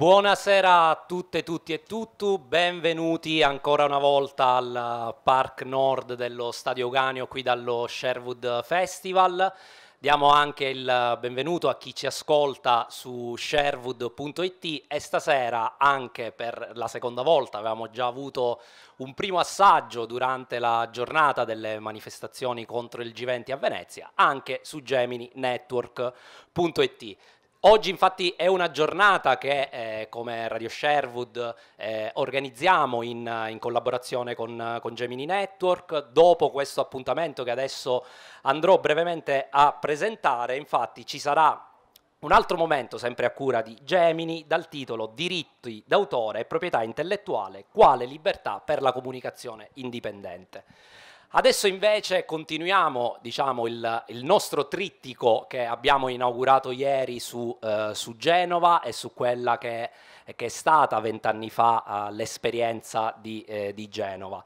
Buonasera a tutte, tutti e tutto, benvenuti ancora una volta al Park Nord dello Stadio Ganio qui dallo Sherwood Festival. Diamo anche il benvenuto a chi ci ascolta su sherwood.it e stasera anche per la seconda volta avevamo già avuto un primo assaggio durante la giornata delle manifestazioni contro il G20 a Venezia, anche su gemini network.it. Oggi infatti è una giornata che eh, come Radio Sherwood eh, organizziamo in, in collaborazione con, con, Gemini Network. Dopo questo appuntamento che adesso andrò brevemente a presentare, infatti ci sarà un altro momento sempre a cura di Gemini dal titolo Diritti d'autore e proprietà intellettuale, quale libertà per la comunicazione indipendente. Adesso invece continuiamo diciamo, il, il, nostro trittico che abbiamo inaugurato ieri su, eh, su Genova e su quella che, che è stata vent'anni fa eh, l'esperienza di, eh, di Genova.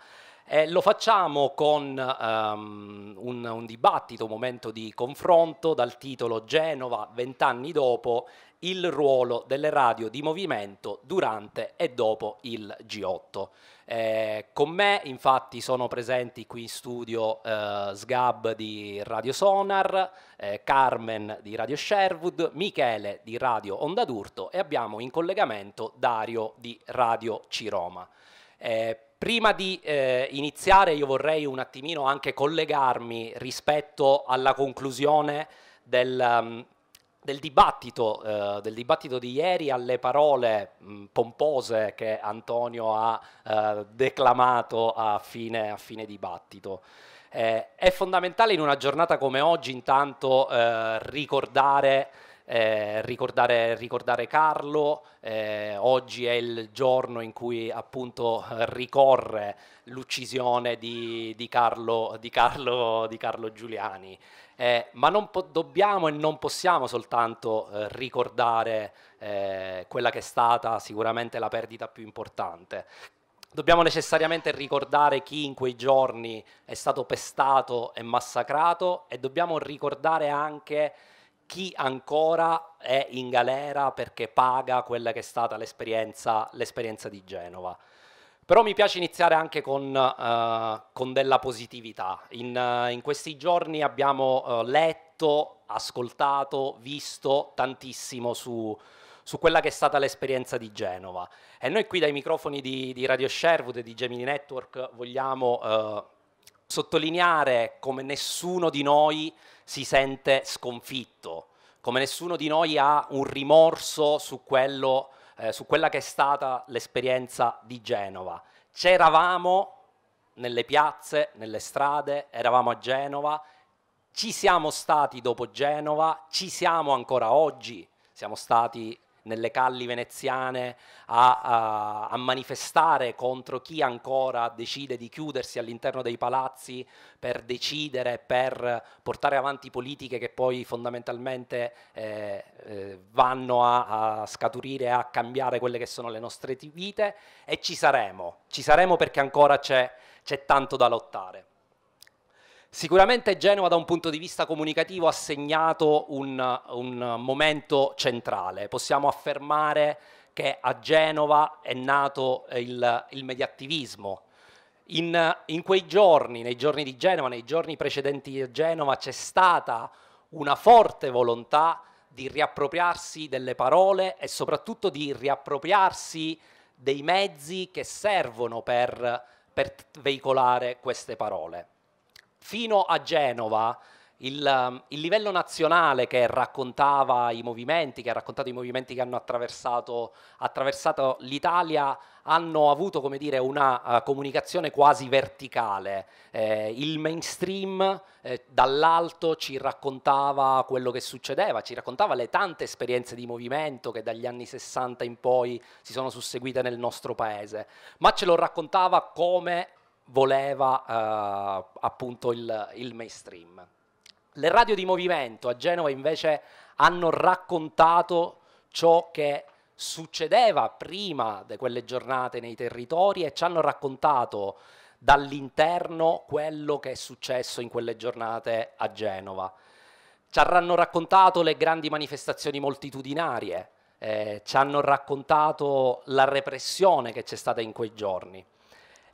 E lo facciamo con um, un, un, dibattito, un momento di confronto dal titolo Genova, vent'anni dopo, il ruolo delle radio di movimento durante e dopo il G8. Eh, con me infatti sono presenti qui in studio eh, Sgab di Radio Sonar, eh, Carmen di Radio Sherwood, Michele di Radio Onda d'Urto e abbiamo in collegamento Dario di Radio Ciroma. Eh, prima di eh, iniziare io vorrei un attimino anche collegarmi rispetto alla conclusione del, um, del dibattito, eh, del dibattito, di ieri alle parole mh, mm, pompose che Antonio ha eh, declamato a fine, a fine dibattito. Eh, è fondamentale in una giornata come oggi intanto eh, ricordare eh, ricordare, ricordare, Carlo, eh, oggi è il giorno in cui appunto ricorre l'uccisione di, di, Carlo, di, Carlo, di Carlo, Giuliani, eh, ma non dobbiamo e non possiamo soltanto eh, ricordare eh, quella che è stata sicuramente la perdita più importante, Dobbiamo necessariamente ricordare chi in quei giorni è stato pestato e massacrato e dobbiamo ricordare anche chi ancora è in galera perché paga quella che è stata l'esperienza, di Genova. Però mi piace iniziare anche con, eh, con della positività. In, eh, in, questi giorni abbiamo eh, letto, ascoltato, visto tantissimo su, su quella che è stata l'esperienza di Genova. E noi qui dai microfoni di, di Radio Sherwood e di Gemini Network vogliamo eh, sottolineare come nessuno di noi si sente sconfitto, come nessuno di noi ha un rimorso su, quello, eh, su quella che è stata l'esperienza di Genova. C'eravamo nelle piazze, nelle strade, eravamo a Genova, ci siamo stati dopo Genova, ci siamo ancora oggi, siamo stati nelle calli veneziane a, a, a manifestare contro chi ancora decide di chiudersi all'interno dei palazzi per decidere, per portare avanti politiche che poi fondamentalmente eh, eh, vanno a, a scaturire, a cambiare quelle che sono le nostre vite e ci saremo, ci saremo perché ancora c'è tanto da lottare. Sicuramente Genova da un punto di vista comunicativo ha segnato un, un momento centrale, possiamo affermare che a Genova è nato il, il mediattivismo. In, in, quei giorni, nei giorni di Genova, nei giorni precedenti a Genova, c'è stata una forte volontà di riappropriarsi delle parole e soprattutto di riappropriarsi dei mezzi che servono per, per veicolare queste parole fino a Genova il, um, il, livello nazionale che raccontava i movimenti, che ha raccontato i movimenti che hanno attraversato, attraversato l'Italia, hanno avuto come dire, una uh, comunicazione quasi verticale. Eh, il mainstream eh, dall'alto ci raccontava quello che succedeva, ci raccontava le tante esperienze di movimento che dagli anni 60 in poi si sono susseguite nel nostro paese, ma ce lo raccontava come voleva eh, appunto il, il mainstream. Le radio di movimento a Genova invece hanno raccontato ciò che succedeva prima di quelle giornate nei territori e ci hanno raccontato dall'interno quello che è successo in quelle giornate a Genova. Ci hanno raccontato le grandi manifestazioni moltitudinarie, eh, ci hanno raccontato la repressione che c'è stata in quei giorni.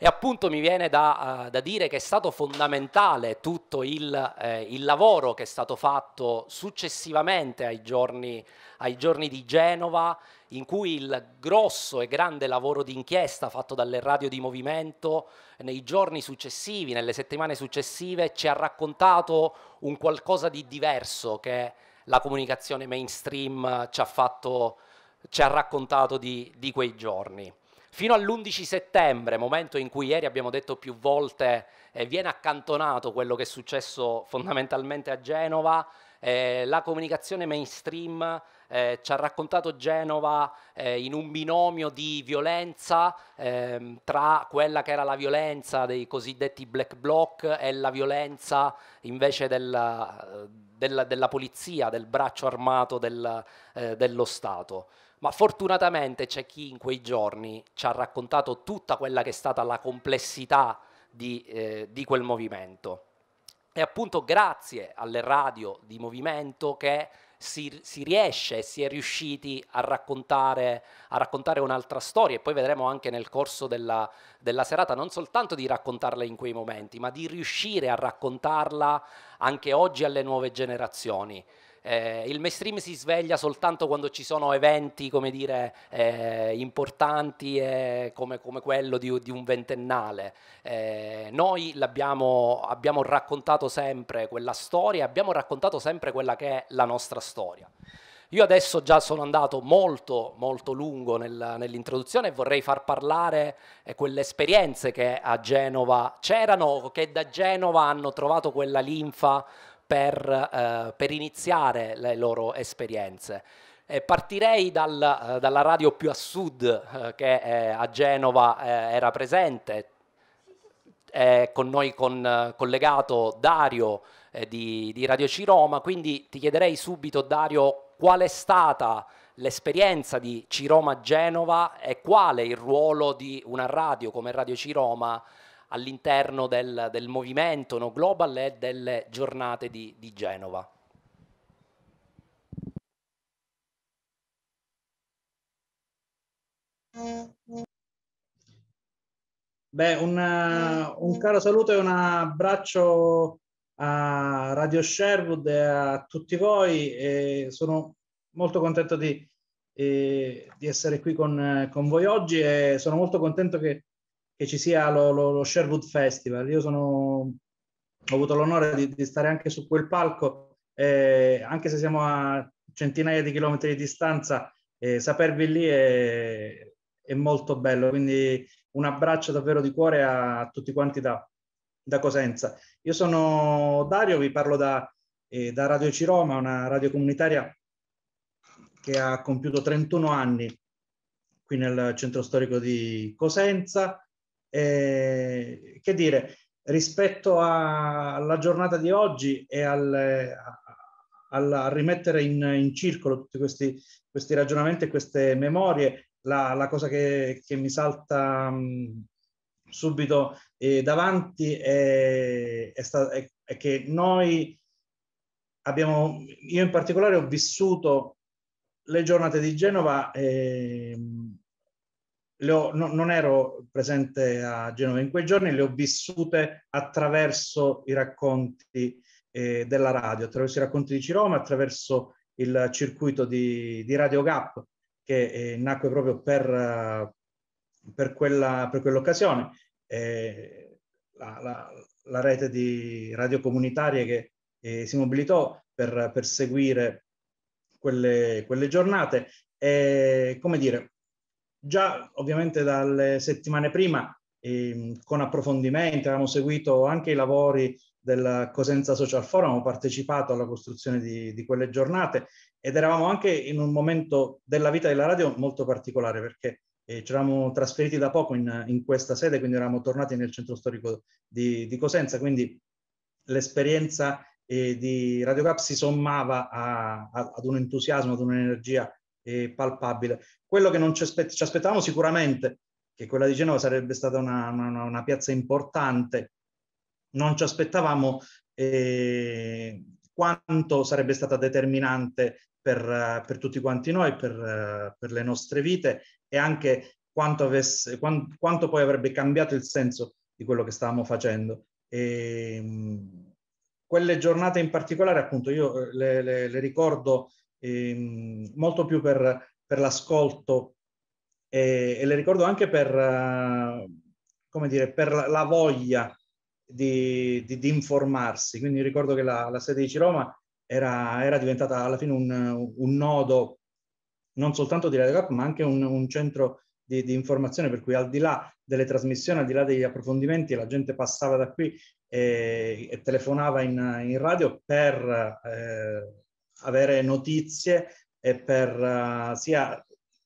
E appunto mi viene da, uh, da dire che è stato fondamentale tutto il, eh, il, lavoro che è stato fatto successivamente ai giorni, ai giorni di Genova, in cui il grosso e grande lavoro di inchiesta fatto dalle radio di movimento nei giorni successivi, nelle settimane successive, ci ha raccontato un qualcosa di diverso che la comunicazione mainstream ci ha, fatto, ci ha raccontato di, di quei giorni. Fino all'11 settembre, momento in cui ieri abbiamo detto più volte eh, viene accantonato quello che è successo fondamentalmente a Genova, eh, la comunicazione mainstream eh, ci ha raccontato Genova eh, in un binomio di violenza ehm, tra quella che era la violenza dei cosiddetti black bloc e la violenza invece della, eh, della, della polizia, del braccio armato del, eh, dello Stato ma fortunatamente c'è chi in quei giorni ci ha raccontato tutta quella che è stata la complessità di, eh, di quel movimento. E appunto grazie alle radio di movimento che si, si riesce e si è riusciti a raccontare, raccontare un'altra storia e poi vedremo anche nel corso della, della, serata non soltanto di raccontarla in quei momenti, ma di riuscire a raccontarla anche oggi alle nuove generazioni. Eh, il mainstream si sveglia soltanto quando ci sono eventi come dire, eh, importanti eh, come, come, quello di, di un ventennale. Eh, noi abbiamo raccontato sempre quella storia, abbiamo raccontato sempre quella che è la nostra storia. Io adesso già sono andato molto, molto lungo nel, nell'introduzione e vorrei far parlare eh, quelle esperienze che a Genova c'erano, che da Genova hanno trovato quella linfa per, eh, per iniziare le loro esperienze. Eh, partirei dal, eh, dalla radio più a sud eh, che eh, a Genova eh, era presente, è con noi con, collegato Dario di, di, Radio Ciroma, quindi ti chiederei subito Dario qual è stata l'esperienza di Ciroma Genova e quale il ruolo di una radio come Radio Ciroma all'interno del, del movimento no global e delle giornate di, di Genova. Beh, un, un, caro saluto e un abbraccio a Radio Sherwood e a tutti voi. E sono molto contento di, eh, di essere qui con, con, voi oggi e sono molto contento che che ci sia lo, lo, lo Sherwood Festival. Io sono, ho avuto l'onore di, di stare anche su quel palco, eh, anche se siamo a centinaia di chilometri di distanza, eh, sapervi lì è, è, molto bello. Quindi un abbraccio davvero di cuore a tutti quanti da, da Cosenza. Io sono Dario, vi parlo da, eh, da Radio Ciroma, una radio comunitaria che ha compiuto 31 anni qui nel centro storico di Cosenza. Eh, che dire, rispetto a, alla giornata di oggi e al, a, a rimettere in, in, circolo tutti questi, questi ragionamenti e queste memorie, la, la cosa che, che, mi salta mh, mm, subito eh, davanti è, è, sta, è, è, che noi abbiamo, io in particolare ho vissuto le giornate di Genova eh, ho, no, non ero presente a Genova in quei giorni, le ho vissute attraverso i racconti eh, della radio, attraverso i racconti di Ciroma, attraverso il circuito di, di Radio Gap che eh, nacque proprio per, per, quella, per quell'occasione. Eh, la, la, la, rete di radio comunitarie che eh, si mobilitò per, per seguire quelle, quelle, giornate. E, come dire, già ovviamente dalle settimane prima eh, con approfondimenti, avevamo seguito anche i lavori della Cosenza Social Forum, ho partecipato alla costruzione di, di, quelle giornate ed eravamo anche in un momento della vita della radio molto particolare perché eh, ci eravamo trasferiti da poco in, in, questa sede, quindi eravamo tornati nel centro storico di, di Cosenza, quindi l'esperienza eh, di Radio Cap si sommava a, a, ad un entusiasmo, ad un'energia e palpabile. Quello che non ci, aspett- ci, aspettavamo sicuramente, che quella di Genova sarebbe stata una, una, una piazza importante, non ci aspettavamo eh, quanto sarebbe stata determinante per, per tutti quanti noi, per, per, le nostre vite e anche quanto, avesse, quant, quanto, poi avrebbe cambiato il senso di quello che stavamo facendo. E, ehm, mh, quelle giornate in particolare, appunto, io eh, le, le, le ricordo ehm, molto più per, per l'ascolto e, e, le ricordo anche per, uh, dire, per la, la voglia di, di, di, informarsi. Quindi ricordo che la, la sede di Ciroma era, era, diventata alla fine un, un nodo non soltanto di Radio Cap, ma anche un, un centro di, di, informazione, per cui al di là delle trasmissioni, al di là degli approfondimenti, la gente passava da qui e, e telefonava in, in radio per eh, avere notizie e per, uh, sia,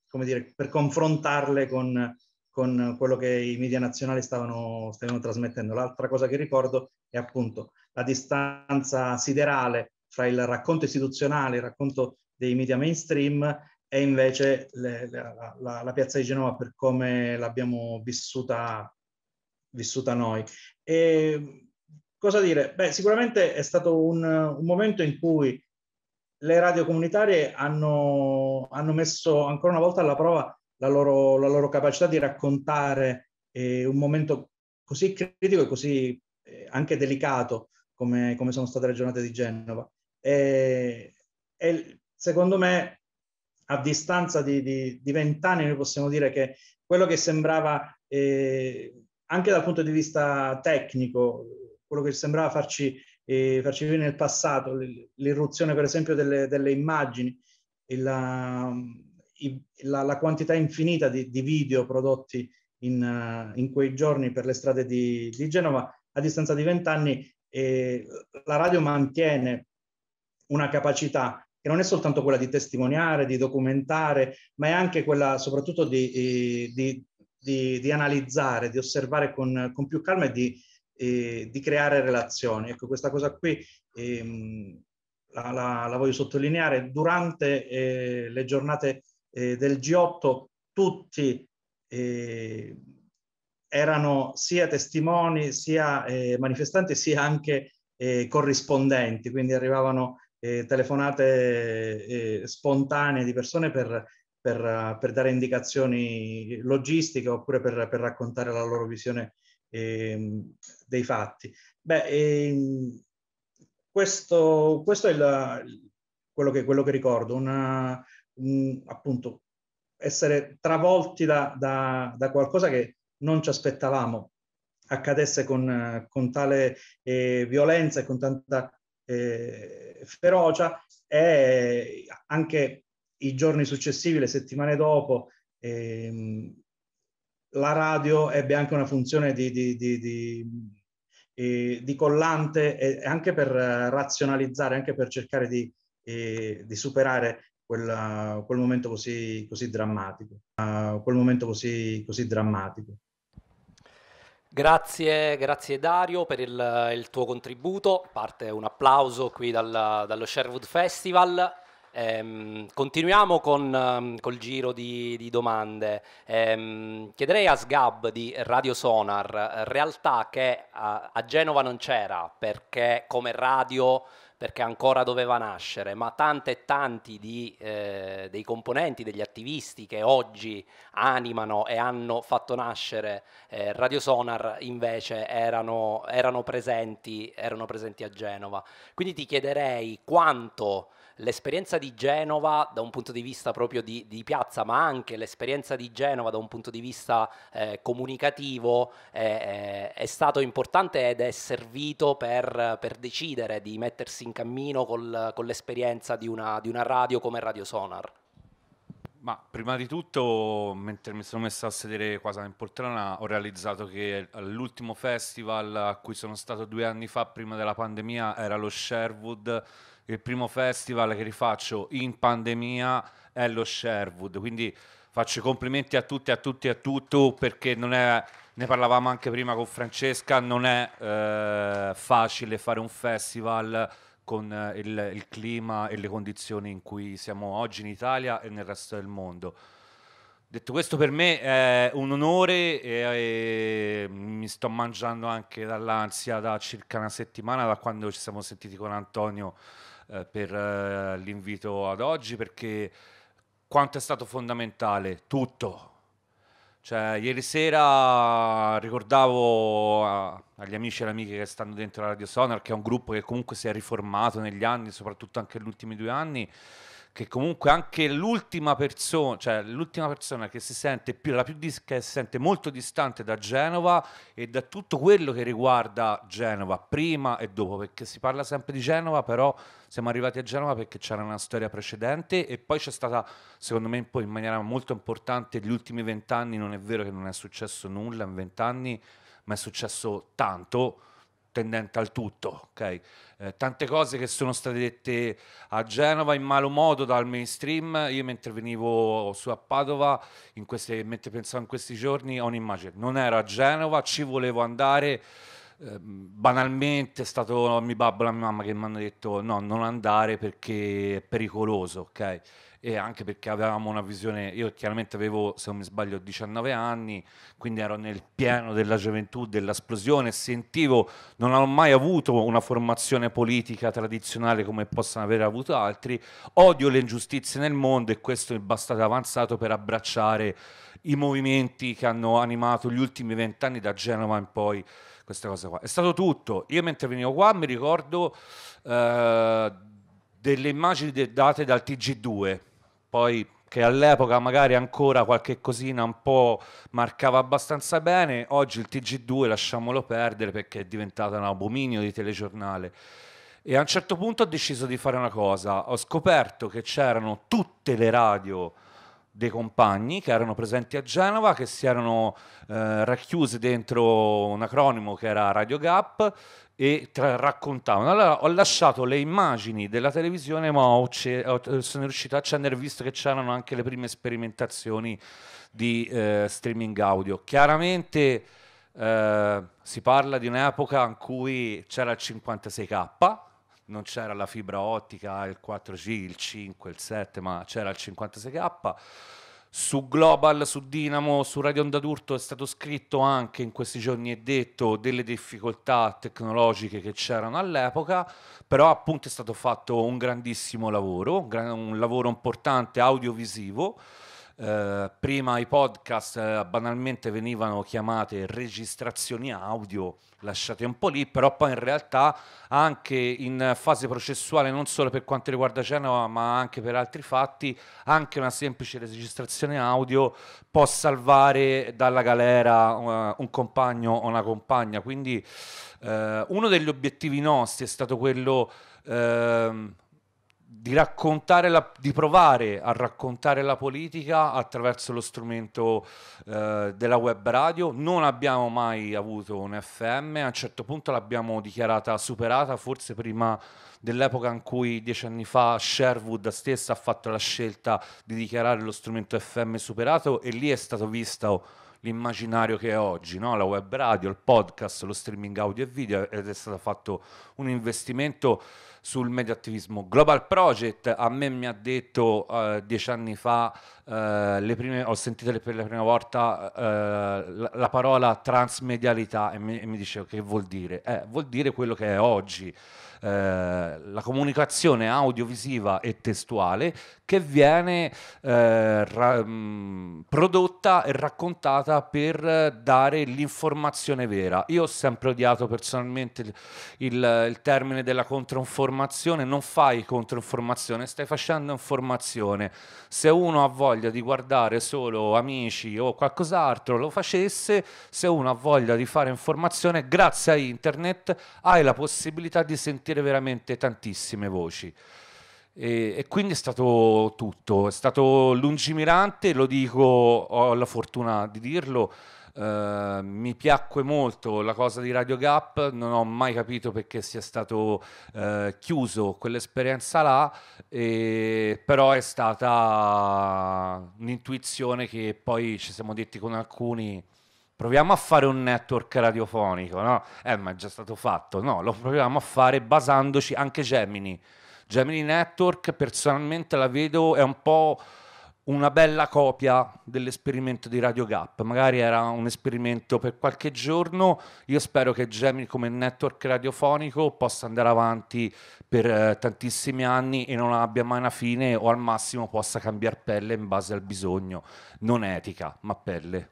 come dire, per confrontarle con, con quello che i media nazionali stavano, stavano trasmettendo. L'altra cosa che ricordo è appunto la distanza siderale fra il racconto istituzionale, il racconto dei media mainstream e invece le, la, la, la, piazza di Genova per come l'abbiamo vissuta, vissuta noi. E cosa dire? Beh, sicuramente è stato un, un momento in cui le radio comunitarie hanno, hanno, messo ancora una volta alla prova la loro, la loro capacità di raccontare eh, un momento così critico e così eh, anche delicato come, come, sono state le giornate di Genova. E, e secondo me, a distanza di vent'anni, noi possiamo dire che quello che sembrava, eh, anche dal punto di vista tecnico, quello che sembrava farci e farci vedere nel passato, l'irruzione per esempio delle, delle immagini, la, la, la, quantità infinita di, di video prodotti in, in, quei giorni per le strade di, di Genova, a distanza di vent'anni eh, la radio mantiene una capacità che non è soltanto quella di testimoniare, di documentare, ma è anche quella soprattutto di, di, di analizzare, di osservare con, con più calma e di eh, di creare relazioni. Ecco, questa cosa qui ehm, la, la, la, voglio sottolineare. Durante eh, le giornate eh, del G8 tutti eh, erano sia testimoni, sia eh, manifestanti, sia anche eh, corrispondenti, quindi arrivavano telefonate spontanee di persone per per, per, dare indicazioni logistiche oppure per, per, raccontare la loro visione Ehm, dei fatti. Beh, ehm, questo, questo, è il, quello, che, quello, che, ricordo, una, un, appunto essere travolti da, da, da, qualcosa che non ci aspettavamo accadesse con, con tale eh, violenza e con tanta eh, ferocia e anche i giorni successivi, le settimane dopo, eh, la radio ebbe anche una funzione di, di, di, di eh, collante e anche per razionalizzare, anche per cercare di, eh, superare quel, quel, momento così, così drammatico. Eh, quel momento così, così drammatico. Grazie, grazie Dario per il, il, tuo contributo. Parte un applauso qui dal, dallo Sherwood Festival. Ehm, continuiamo con, ehm, col giro di, di domande. Ehm, chiederei a Sgab di Radio Sonar, eh, realtà che a, a Genova non c'era perché come radio perché ancora doveva nascere, ma tante e tanti di, eh, dei componenti, degli attivisti che oggi animano e hanno fatto nascere eh, Radio Sonar invece erano, erano, presenti, erano presenti a Genova. Quindi ti chiederei quanto l'esperienza di Genova da un punto di vista proprio di, di piazza, ma anche l'esperienza di Genova da un punto di vista eh, comunicativo eh, eh, è stato importante ed è servito per, per decidere di mettersi in cammino col, con l'esperienza di una, di una radio come Radio Sonar. Ma prima di tutto, mentre mi sono messo a sedere quasi in poltrona, ho realizzato che l'ultimo festival a cui sono stato due anni fa, prima della pandemia, era lo Sherwood il primo festival che rifaccio in pandemia è lo Sherwood, quindi faccio i complimenti a tutti, a tutti, a tutto, perché non è, ne parlavamo anche prima con Francesca, non è eh, facile fare un festival con eh, il, il, clima e le condizioni in cui siamo oggi in Italia e nel resto del mondo. Detto questo, per me è un onore e, e mi sto mangiando anche dall'ansia da circa una settimana, da quando ci siamo sentiti con Antonio eh, per eh, l'invito ad oggi perché quanto è stato fondamentale tutto. Cioè, ieri sera ricordavo a, agli amici e alle amiche che stanno dentro la Radio Sonar, che è un gruppo che comunque si è riformato negli anni, soprattutto anche negli ultimi due anni, che comunque anche l'ultima persona, cioè l'ultima persona che si sente più, la più dis- che si sente molto distante da Genova e da tutto quello che riguarda Genova, prima e dopo, perché si parla sempre di Genova, però siamo arrivati a Genova perché c'era una storia precedente e poi c'è stata, secondo me, in maniera molto importante, gli ultimi vent'anni, non è vero che non è successo nulla in vent'anni, ma è successo tanto tendente al tutto, ok? Eh, tante cose che sono state dette a Genova in malo modo dal mainstream, io mentre venivo su a Padova, queste, mentre pensavo in questi giorni, ho un'immagine, non era a Genova, ci volevo andare, Ehm, banalmente è stato no, mio babbo e la mia mamma che mi hanno detto no, non andare perché è pericoloso, ok? E anche perché avevamo una visione, io chiaramente avevo, se non mi sbaglio, 19 anni, quindi ero nel pieno della gioventù, dell'esplosione, sentivo, non ho mai avuto una formazione politica tradizionale come possano aver avuto altri, odio le ingiustizie nel mondo e questo è bastato avanzato per abbracciare i movimenti che hanno animato gli ultimi vent'anni da Genova in poi queste cose qua. È stato tutto. Io mentre venivo qua mi ricordo eh, delle immagini de- date dal TG2, poi che all'epoca magari ancora qualche cosina un po' marcava abbastanza bene, oggi il TG2 lasciamolo perdere perché è diventato un abominio di telegiornale. E a un certo punto ho deciso di fare una cosa, ho scoperto che c'erano tutte le radio dei compagni che erano presenti a Genova, che si erano eh, racchiusi dentro un acronimo che era Radio Gap e tra- raccontavano. Allora ho lasciato le immagini della televisione, ma ho ce- ho, eh, sono riuscito a accendere visto che c'erano anche le prime sperimentazioni di eh, streaming audio. Chiaramente eh, si parla di un'epoca in cui c'era il 56k, non c'era la fibra ottica, il 4G, il 5, il 7, ma c'era il 56K. Su Global, su Dinamo, su Radio Onda d'Urto è stato scritto anche in questi giorni e detto delle difficoltà tecnologiche che c'erano all'epoca, però appunto è stato fatto un grandissimo lavoro, un, gran, un lavoro importante audiovisivo eh, prima i podcast eh, banalmente venivano chiamate registrazioni audio, lasciate un po' lì, però poi in realtà anche in fase processuale, non solo per quanto riguarda Genova, ma anche per altri fatti, anche una semplice registrazione audio può salvare dalla galera uh, un compagno o una compagna. Quindi uh, uno degli obiettivi nostri è stato quello... Uh, di, la, di, provare a raccontare la politica attraverso lo strumento eh, della web radio. Non abbiamo mai avuto un FM, a un certo punto l'abbiamo dichiarata superata, forse prima dell'epoca in cui dieci anni fa Sherwood stessa ha fatto la scelta di dichiarare lo strumento FM superato e lì è stato visto l'immaginario che è oggi, no? la web radio, il podcast, lo streaming audio e video ed è stato fatto un investimento sul medio attivismo. Global Project a me mi ha detto uh, dieci anni fa, uh, prime, ho sentito per la prima volta uh, la, la, parola transmedialità e mi, e mi dicevo che vuol dire? Eh, vuol dire quello che è oggi. Eh, la comunicazione audiovisiva e testuale che viene eh, ra- prodotta e raccontata per dare l'informazione vera. Io ho sempre odiato personalmente il, il, il termine della controinformazione, non fai controinformazione, stai facendo informazione. Se uno ha voglia di guardare solo amici o qualcos'altro lo facesse, se uno ha voglia di fare informazione, grazie a internet hai la possibilità di sentire sentire veramente tantissime voci. E, e, quindi è stato tutto, è stato lungimirante, lo dico, ho la fortuna di dirlo, eh, mi piacque molto la cosa di Radio Gap, non ho mai capito perché sia stato eh, chiuso quell'esperienza là, eh, però è stata un'intuizione che poi ci siamo detti con alcuni proviamo a fare un network radiofonico, no? Eh, ma è già stato fatto. No, lo proviamo a fare basandoci anche Gemini. Gemini Network personalmente la vedo è un po' una bella copia dell'esperimento di Radio Gap. Magari era un esperimento per qualche giorno. Io spero che Gemini come network radiofonico possa andare avanti per eh, tantissimi anni e non abbia mai una fine o al massimo possa cambiare pelle in base al bisogno. Non etica, ma pelle.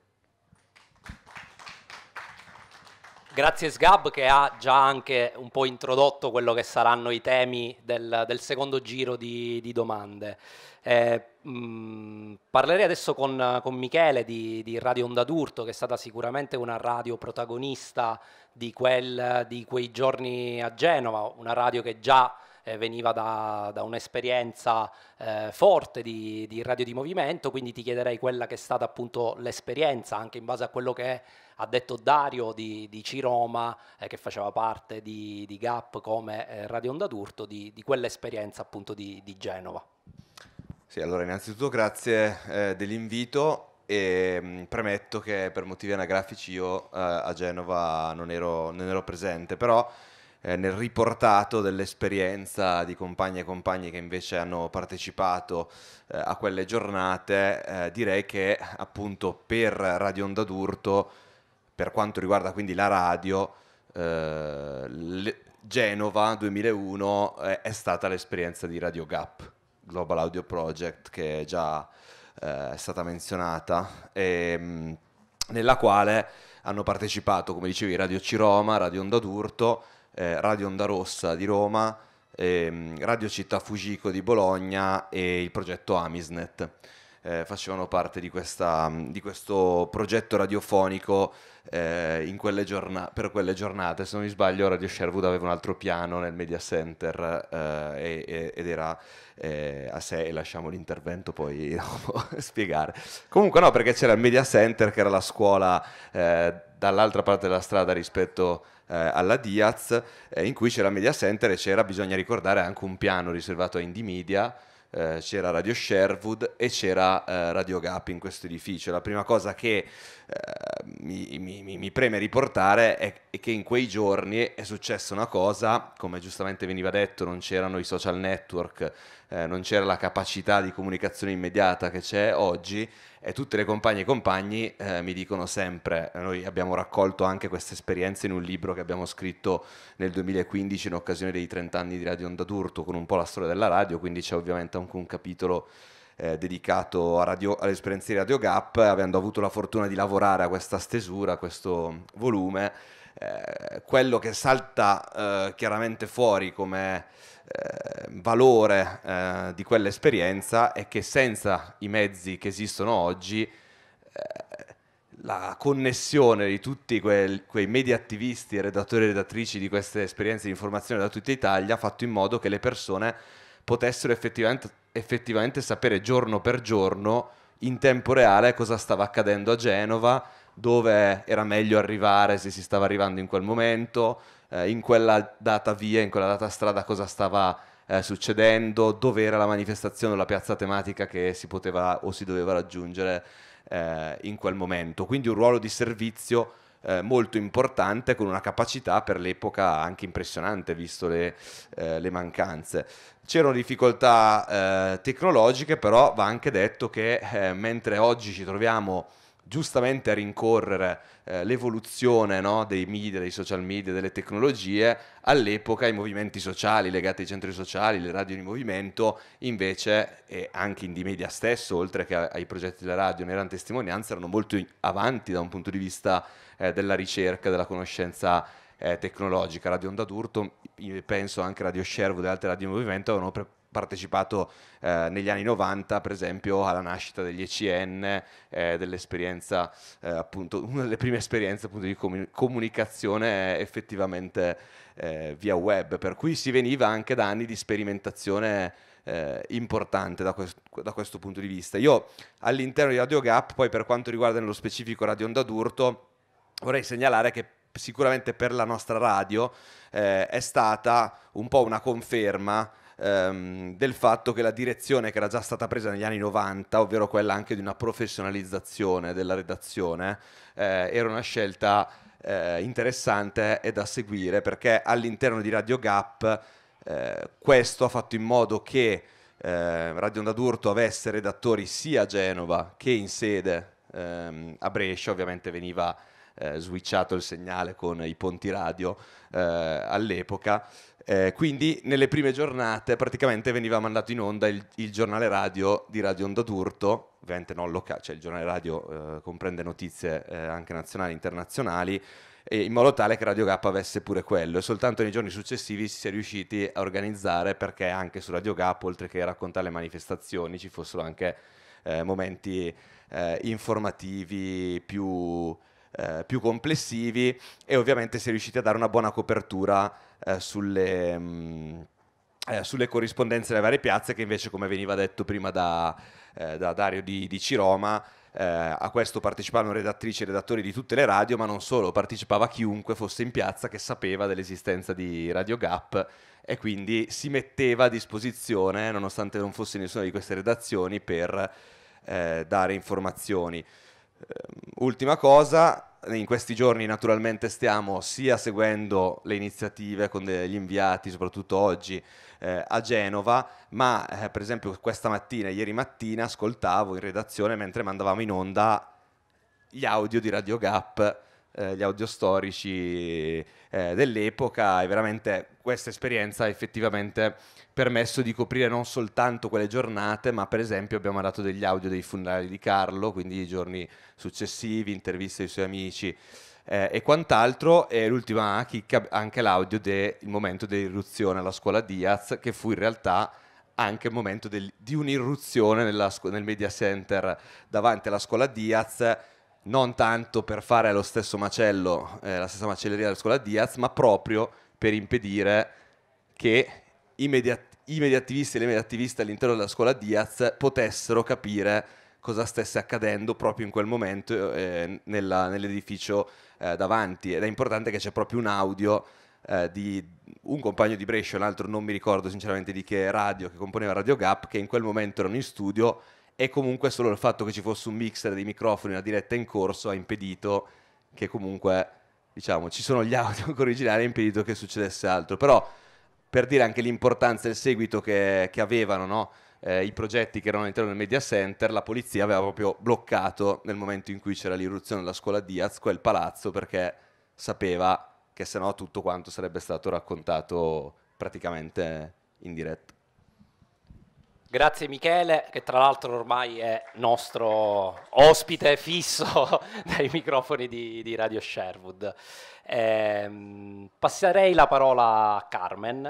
Grazie Sgab che ha già anche un po' introdotto quello che saranno i temi del, del secondo giro di, di domande. Eh, mh, mm, parlerei adesso con, con Michele di, di, Radio Onda d'Urto, che è stata sicuramente una radio protagonista di, quel, di quei giorni a Genova, una radio che già eh, veniva da, da un'esperienza eh, forte di, di, radio di movimento, quindi ti chiederei quella che è stata appunto l'esperienza, anche in base a quello che ha detto Dario di, di Ciroma, eh, che faceva parte di, di GAP come eh, Radio Onda d'Urto, di, quell'esperienza appunto di, Genova. Sì, allora innanzitutto grazie eh, dell'invito e mm, premetto che per motivi anagrafici io eh, a Genova non ero, non ero, presente, però eh, nel riportato dell'esperienza di compagni e compagni che invece hanno partecipato eh, a quelle giornate, eh, direi che appunto per Radio Onda d'Urto, per quanto riguarda quindi la radio, eh, le, Genova 2001 eh, è stata l'esperienza di Radio Gap, Global Audio Project, che è già eh, stata menzionata, e, ehm, mh, nella quale hanno partecipato, come dicevi, Radio Ciroma, Radio Onda d'Urto eh, Radio Onda Rossa di Roma, ehm, Radio Città Fujiko di Bologna e il progetto Amisnet eh, facevano parte di, questa, mm, di, questo progetto radiofonico eh, quelle giorna- per quelle giornate. Se non mi sbaglio, Radio Sherwood aveva un altro piano nel Media Center eh, e, ed era eh, a sé e lasciamo l'intervento poi no, spiegare. Comunque no, perché c'era il Media Center che era la scuola eh, dall'altra parte della strada rispetto eh, alla Diaz, in cui c'era il Media Center e c'era, bisogna ricordare, anche un piano riservato a Indie Media eh, c'era Radio Sherwood e c'era eh, Radio Gap in questo edificio. La prima cosa che eh, mi, mi, mi, preme riportare è, è che in quei giorni è successa una cosa, come giustamente veniva detto, non c'erano i social network, eh, non c'era la capacità di comunicazione immediata che c'è oggi e tutte le compagne e compagni eh, mi dicono sempre, noi abbiamo raccolto anche queste esperienze in un libro che abbiamo scritto nel 2015 in occasione dei 30 anni di Radio Onda d'Urto con un po' la storia della radio, quindi c'è ovviamente anche un capitolo eh, dedicato radio, alle esperienze di Radio Gap, avendo avuto la fortuna di lavorare a questa stesura, a questo volume eh, quello che salta eh, chiaramente fuori come eh, valore eh, di quell'esperienza è che senza i mezzi che esistono oggi eh, la connessione di tutti quei, quei media attivisti e redattori e redattrici di queste esperienze di informazione da tutta Italia ha fatto in modo che le persone potessero effettivamente, effettivamente sapere giorno per giorno in tempo reale cosa stava accadendo a Genova, dove era meglio arrivare se si stava arrivando in quel momento, eh, in quella data via, in quella data strada cosa stava eh, succedendo, dove era la manifestazione o la piazza tematica che si poteva o si doveva raggiungere eh, in quel momento. Quindi un ruolo di servizio eh, molto importante con una capacità per l'epoca anche impressionante visto le, eh, le mancanze. C'erano difficoltà eh, tecnologiche, però va anche detto che eh, mentre oggi ci troviamo giustamente a rincorrere eh, l'evoluzione no, dei media, dei social media, delle tecnologie, all'epoca i movimenti sociali legati ai centri sociali, le radio di movimento, invece, e anche in media stesso, oltre che ai progetti della radio, ne erano testimonianze, erano molto avanti da un punto di vista eh, della ricerca, della conoscenza eh, tecnologica. Radio Onda d'Urto, penso anche Radio Scervo e altre radio di movimento avevano preparato partecipato eh, negli anni 90 per esempio alla nascita degli ECN, eh, dell'esperienza eh, appunto, una delle prime esperienze appunto di comun- comunicazione eh, effettivamente eh, via web, per cui si veniva anche da anni di sperimentazione eh, importante da, quest- da, questo punto di vista. Io all'interno di Radio Gap, poi per quanto riguarda nello specifico Radio Onda d'Urto, vorrei segnalare che sicuramente per la nostra radio eh, è stata un po' una conferma ehm, del fatto che la direzione che era già stata presa negli anni 90, ovvero quella anche di una professionalizzazione della redazione, eh, era una scelta eh, interessante e da seguire perché all'interno di Radio Gap eh, questo ha fatto in modo che eh, Radio Onda d'Urto avesse redattori sia a Genova che in sede ehm, a Brescia, ovviamente veniva eh, switchato il segnale con i ponti radio eh, all'epoca. Eh, quindi nelle prime giornate praticamente veniva mandato in onda il, il giornale radio di Radio Onda d'Urto, ovviamente non locale, cioè il giornale radio eh, comprende notizie eh, anche nazionali e internazionali, in modo tale che Radio Gap avesse pure quello. E soltanto nei giorni successivi si è riusciti a organizzare perché anche su Radio Gap, oltre che raccontare le manifestazioni, ci fossero anche eh, momenti eh, informativi più eh, più complessivi e ovviamente si è riusciti a dare una buona copertura eh, sulle, mh, mm, eh, sulle, corrispondenze delle varie piazze che invece come veniva detto prima da, eh, da Dario di, di Ciroma eh, a questo partecipavano redattrici e redattori di tutte le radio ma non solo, partecipava chiunque fosse in piazza che sapeva dell'esistenza di Radio Gap e quindi si metteva a disposizione nonostante non fosse nessuna di queste redazioni per eh, dare informazioni. Ehm, ultima cosa, in questi giorni naturalmente stiamo sia seguendo le iniziative con degli inviati, soprattutto oggi eh, a Genova, ma eh, per esempio questa mattina, ieri mattina, ascoltavo in redazione mentre mandavamo in onda gli audio di Radio Gap eh, gli audio storici eh, dell'epoca e veramente questa esperienza ha effettivamente permesso di coprire non soltanto quelle giornate, ma per esempio abbiamo dato degli audio dei funerali di Carlo, quindi i giorni successivi, interviste ai suoi amici. Eh, e quant'altro. E l'ultima chicca, anche l'audio del momento dell'irruzione alla scuola Diaz, che fu in realtà anche il momento del, di un'irruzione nella, nel media center davanti alla scuola Diaz non tanto per fare lo stesso macello, eh, la stessa macelleria della scuola Diaz, ma proprio per impedire che i, media- i mediattivisti e le mediattiviste all'interno della scuola Diaz potessero capire cosa stesse accadendo proprio in quel momento eh, nella, nell'edificio eh, davanti. Ed è importante che c'è proprio un audio eh, di un compagno di Brescia, un altro non mi ricordo sinceramente di che radio, che componeva Radio Gap, che in quel momento erano in studio e comunque solo il fatto che ci fosse un mixer di microfoni, una diretta in corso, ha impedito che comunque, diciamo, ci sono gli audio originali, ha impedito che succedesse altro. Però, per dire anche l'importanza e il seguito che, che avevano, no? Eh, i progetti che erano all'interno del media center, la polizia aveva proprio bloccato nel momento in cui c'era l'irruzione della scuola Diaz quel palazzo perché sapeva che sennò tutto quanto sarebbe stato raccontato praticamente in diretta. Grazie Michele, che tra l'altro ormai è nostro ospite fisso dai microfoni di, di Radio Sherwood. Eh, passerei la parola a Carmen,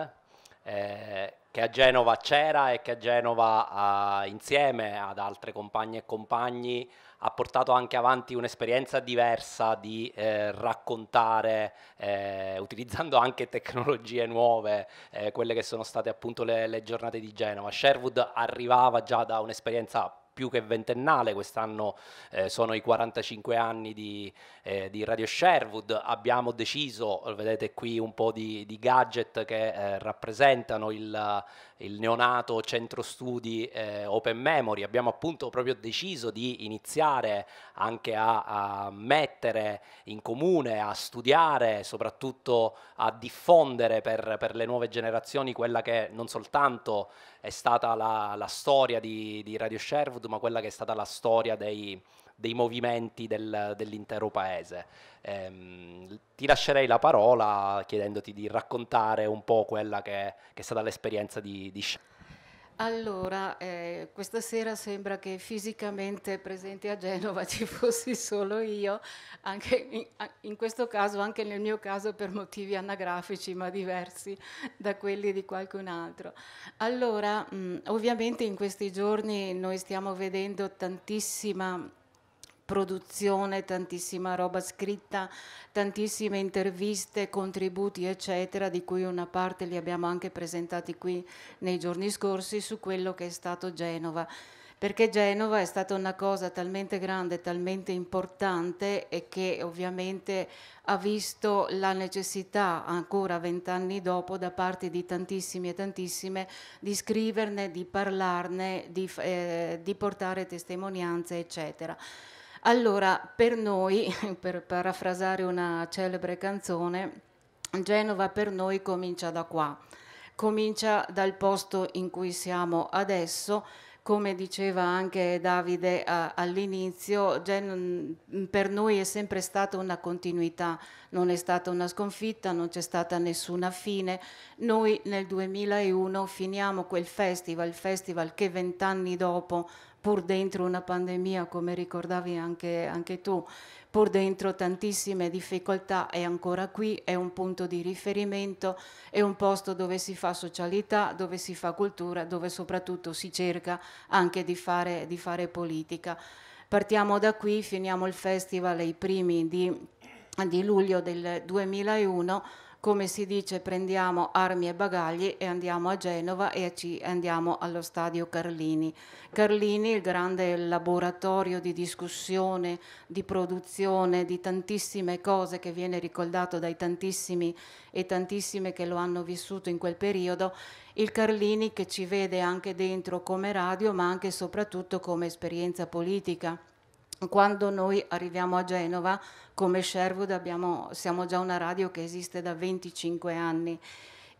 eh, che a Genova c'era e che a Genova, eh, insieme ad altre compagne e compagni, ha portato anche avanti un'esperienza diversa di eh, raccontare, eh, utilizzando anche tecnologie nuove, eh, quelle che sono state appunto le, le giornate di Genova. Sherwood arrivava già da un'esperienza più che ventennale, quest'anno eh, sono i 45 anni di, eh, di, Radio Sherwood, abbiamo deciso, vedete qui un po' di, di gadget che eh, rappresentano il, il, neonato centro studi eh, Open Memory, abbiamo appunto proprio deciso di iniziare anche a, a mettere in comune, a studiare, soprattutto a diffondere per, per le nuove generazioni quella che non soltanto è stata la, la storia di, di, Radio Sherwood, ma quella che è stata la storia dei, dei movimenti del, dell'intero paese. Ehm, ti lascerei la parola chiedendoti di raccontare un po' quella che, che è stata l'esperienza di, di Sherwood. Allora, eh, questa sera sembra che fisicamente presente a Genova ci fossi solo io, anche in, in, questo caso, anche nel mio caso per motivi anagrafici ma diversi da quelli di qualcun altro. Allora, mh, mm, ovviamente in questi giorni noi stiamo vedendo tantissima produzione, tantissima roba scritta, tantissime interviste, contributi eccetera, di cui una parte li abbiamo anche presentati qui nei giorni scorsi su quello che è stato Genova perché Genova è stata una cosa talmente grande, talmente importante e che ovviamente ha visto la necessità ancora vent'anni dopo da parte di tantissimi e tantissime di scriverne, di parlarne, di, eh, di portare testimonianze, eccetera. Allora, per noi, per parafrasare una celebre canzone, Genova per noi comincia da qua, comincia dal posto in cui siamo adesso. Come diceva anche Davide all'inizio, Gen mm, per noi è sempre stata una continuità, non è stata una sconfitta, non c'è stata nessuna fine. Noi nel 2001 finiamo quel festival, il festival che vent'anni dopo pur dentro una pandemia, come ricordavi anche, anche tu, pur dentro tantissime difficoltà, è ancora qui, è un punto di riferimento, è un posto dove si fa socialità, dove si fa cultura, dove soprattutto si cerca anche di fare, di fare politica. Partiamo da qui, finiamo il festival ai primi di, di luglio del 2001 come si dice prendiamo armi e bagagli e andiamo a Genova e ci andiamo allo stadio Carlini. Carlini, il grande laboratorio di discussione, di produzione, di tantissime cose che viene ricordato dai tantissimi e tantissime che lo hanno vissuto in quel periodo, il Carlini che ci vede anche dentro come radio ma anche e soprattutto come esperienza politica. Quando noi arriviamo a Genova come Sherwood abbiamo, siamo già una radio che esiste da 25 anni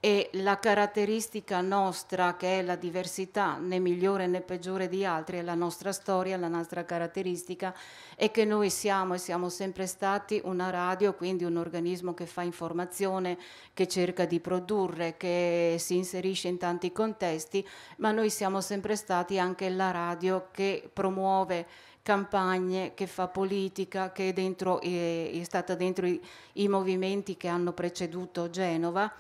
e la caratteristica nostra che è la diversità, né migliore né peggiore di altri, è la nostra storia, la nostra caratteristica, è che noi siamo e siamo sempre stati una radio, quindi un organismo che fa informazione, che cerca di produrre, che si inserisce in tanti contesti, ma noi siamo sempre stati anche la radio che promuove campagne, che fa politica, che è, dentro, è, è stata dentro i, i movimenti che hanno preceduto Genova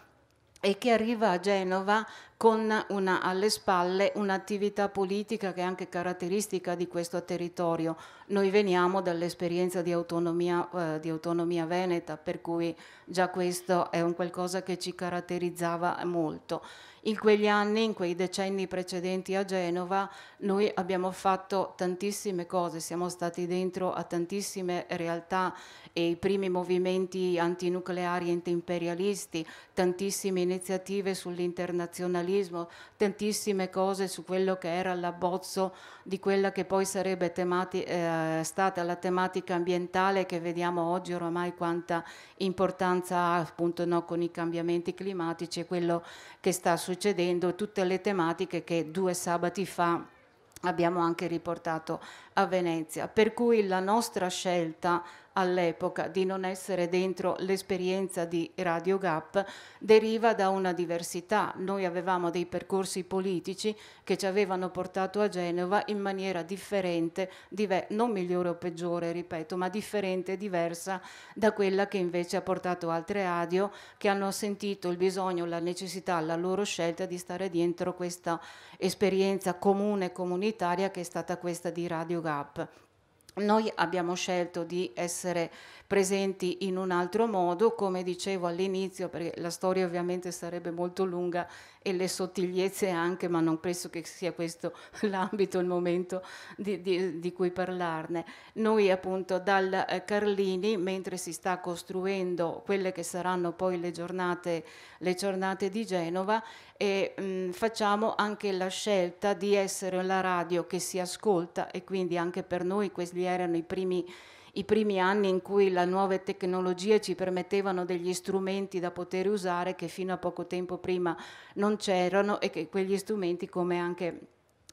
e che arriva a Genova con una, alle spalle un'attività politica che è anche caratteristica di questo territorio. Noi veniamo dall'esperienza di autonomia, eh, di autonomia veneta, per cui già questo è un qualcosa che ci caratterizzava molto. In quegli anni, in quei decenni precedenti a Genova, noi abbiamo fatto tantissime cose, siamo stati dentro a tantissime realtà e i primi movimenti antinucleari e antiimperialisti, tantissime iniziative sull'internazionalismo giornalismo, tantissime cose su quello che era l'abbozzo di quella che poi sarebbe temati, eh, stata la tematica ambientale che vediamo oggi oramai quanta importanza ha appunto no, con i cambiamenti climatici e quello che sta succedendo, tutte le tematiche che due sabati fa abbiamo anche riportato a Venezia. Per cui la nostra scelta all'epoca di non essere dentro l'esperienza di Radio Gap deriva da una diversità. Noi avevamo dei percorsi politici che ci avevano portato a Genova in maniera differente, non migliore o peggiore, ripeto, ma differente e diversa da quella che invece ha portato altre radio che hanno sentito il bisogno, la necessità, la loro scelta di stare dentro questa esperienza comune comunitaria che è stata questa di Radio Gap. Noi abbiamo scelto di essere presenti in un altro modo, come dicevo all'inizio, perché la storia ovviamente sarebbe molto lunga e le sottigliezze anche, ma non penso che sia questo l'ambito, il momento di, di, di cui parlarne. Noi appunto dal eh, Carlini, mentre si sta costruendo quelle che saranno poi le giornate, le giornate di Genova, e, mh, mm, facciamo anche la scelta di essere la radio che si ascolta e quindi anche per noi questi erano i primi i primi anni in cui le nuove tecnologie ci permettevano degli strumenti da poter usare che fino a poco tempo prima non c'erano e che quegli strumenti come anche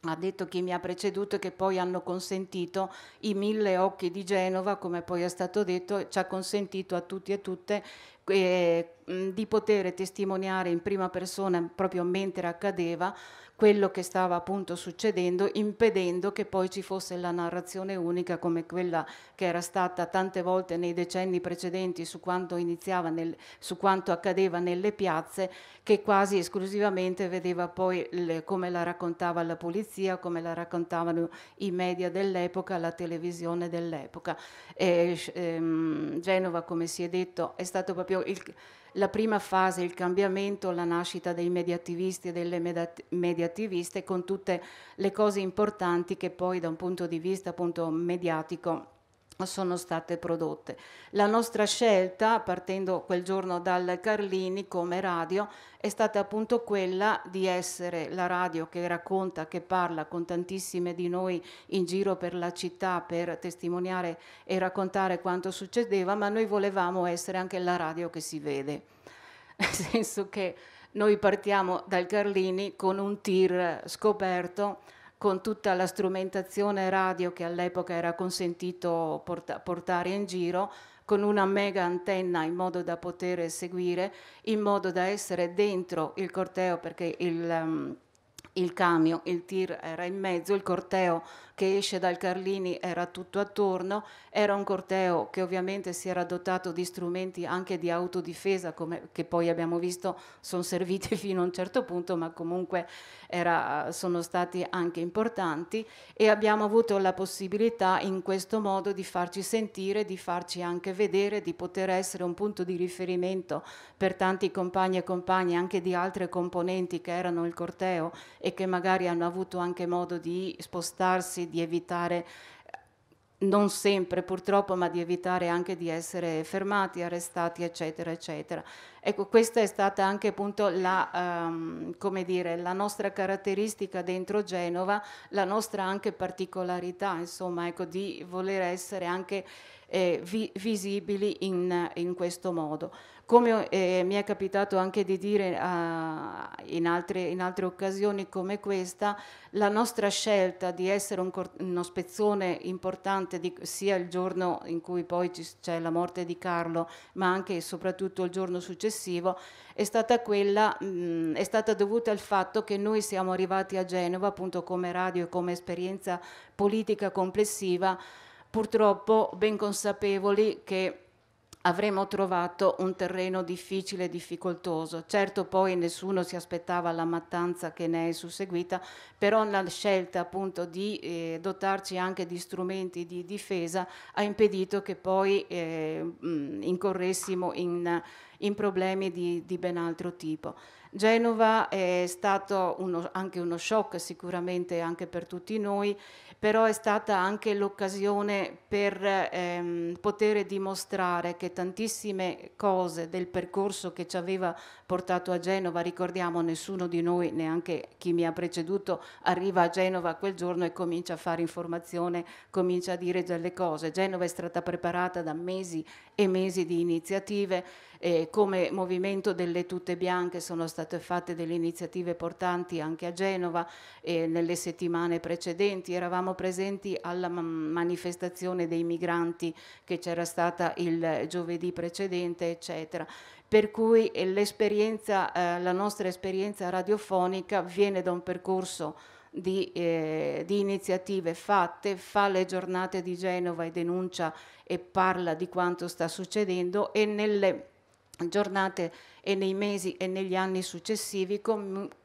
ha detto chi mi ha preceduto che poi hanno consentito i mille occhi di Genova, come poi è stato detto, ci ha consentito a tutti e tutte eh, di poter testimoniare in prima persona, proprio mentre accadeva, quello che stava appunto succedendo, impedendo che poi ci fosse la narrazione unica come quella che era stata tante volte nei decenni precedenti su quanto, nel, su quanto accadeva nelle piazze, che quasi esclusivamente vedeva poi le, come la raccontava la polizia, come la raccontavano i media dell'epoca, la televisione dell'epoca. E, ehm, Genova, come si è detto, è stato proprio il la prima fase, il cambiamento, la nascita dei mediattivisti e delle mediattiviste con tutte le cose importanti che poi da un punto di vista appunto mediatico sono state prodotte. La nostra scelta, partendo quel giorno dal Carlini come radio, è stata appunto quella di essere la radio che racconta, che parla con tantissime di noi in giro per la città per testimoniare e raccontare quanto succedeva, ma noi volevamo essere anche la radio che si vede. Nel senso che noi partiamo dal Carlini con un tir scoperto con tutta la strumentazione radio che all'epoca era consentito porta portare in giro, con una mega antenna in modo da poter seguire, in modo da essere dentro il corteo perché il... Um, il camion, il tir era in mezzo, il corteo che esce dal Carlini era tutto attorno, era un corteo che ovviamente si era dotato di strumenti anche di autodifesa, come, che poi abbiamo visto sono serviti fino a un certo punto, ma comunque era, sono stati anche importanti e abbiamo avuto la possibilità in questo modo di farci sentire, di farci anche vedere, di poter essere un punto di riferimento per tanti compagni e compagne anche di altre componenti che erano il corteo e che magari hanno avuto anche modo di spostarsi, di evitare non sempre purtroppo, ma di evitare anche di essere fermati, arrestati, eccetera, eccetera. Ecco, questa è stata anche appunto la, um, dire, la nostra caratteristica dentro Genova, la nostra anche particolarità, insomma, ecco, di voler essere anche eh, vi, visibili in, in, questo modo. Come eh, mi è capitato anche di dire uh, in, altre, in, altre, occasioni come questa, la nostra scelta di essere un uno spezzone importante di, sia il giorno in cui poi c'è la morte di Carlo, ma anche e soprattutto il giorno successivo, è stata, quella, mh, mm, è stata dovuta al fatto che noi siamo arrivati a Genova appunto come radio e come esperienza politica complessiva purtroppo ben consapevoli che avremmo trovato un terreno difficile e difficoltoso. Certo poi nessuno si aspettava la mattanza che ne è susseguita, però la scelta appunto di eh, dotarci anche di strumenti di difesa ha impedito che poi eh, mh, incorressimo in in problemi di, di ben altro tipo. Genova è stato uno, anche uno shock sicuramente anche per tutti noi, però è stata anche l'occasione per ehm, poter dimostrare che tantissime cose del percorso che ci aveva portato a Genova, ricordiamo nessuno di noi, neanche chi mi ha preceduto, arriva a Genova quel giorno e comincia a fare informazione, comincia a dire delle cose. Genova è stata preparata da mesi e mesi di iniziative eh, come Movimento delle Tute Bianche sono state fatte delle iniziative portanti anche a Genova eh, nelle settimane precedenti, eravamo presenti alla manifestazione dei migranti che c'era stata il giovedì precedente, eccetera per cui eh, l'esperienza, eh, la nostra esperienza radiofonica viene da un percorso di, eh, di, iniziative fatte, fa le giornate di Genova e denuncia e parla di quanto sta succedendo e nelle giornate e nei mesi e negli anni successivi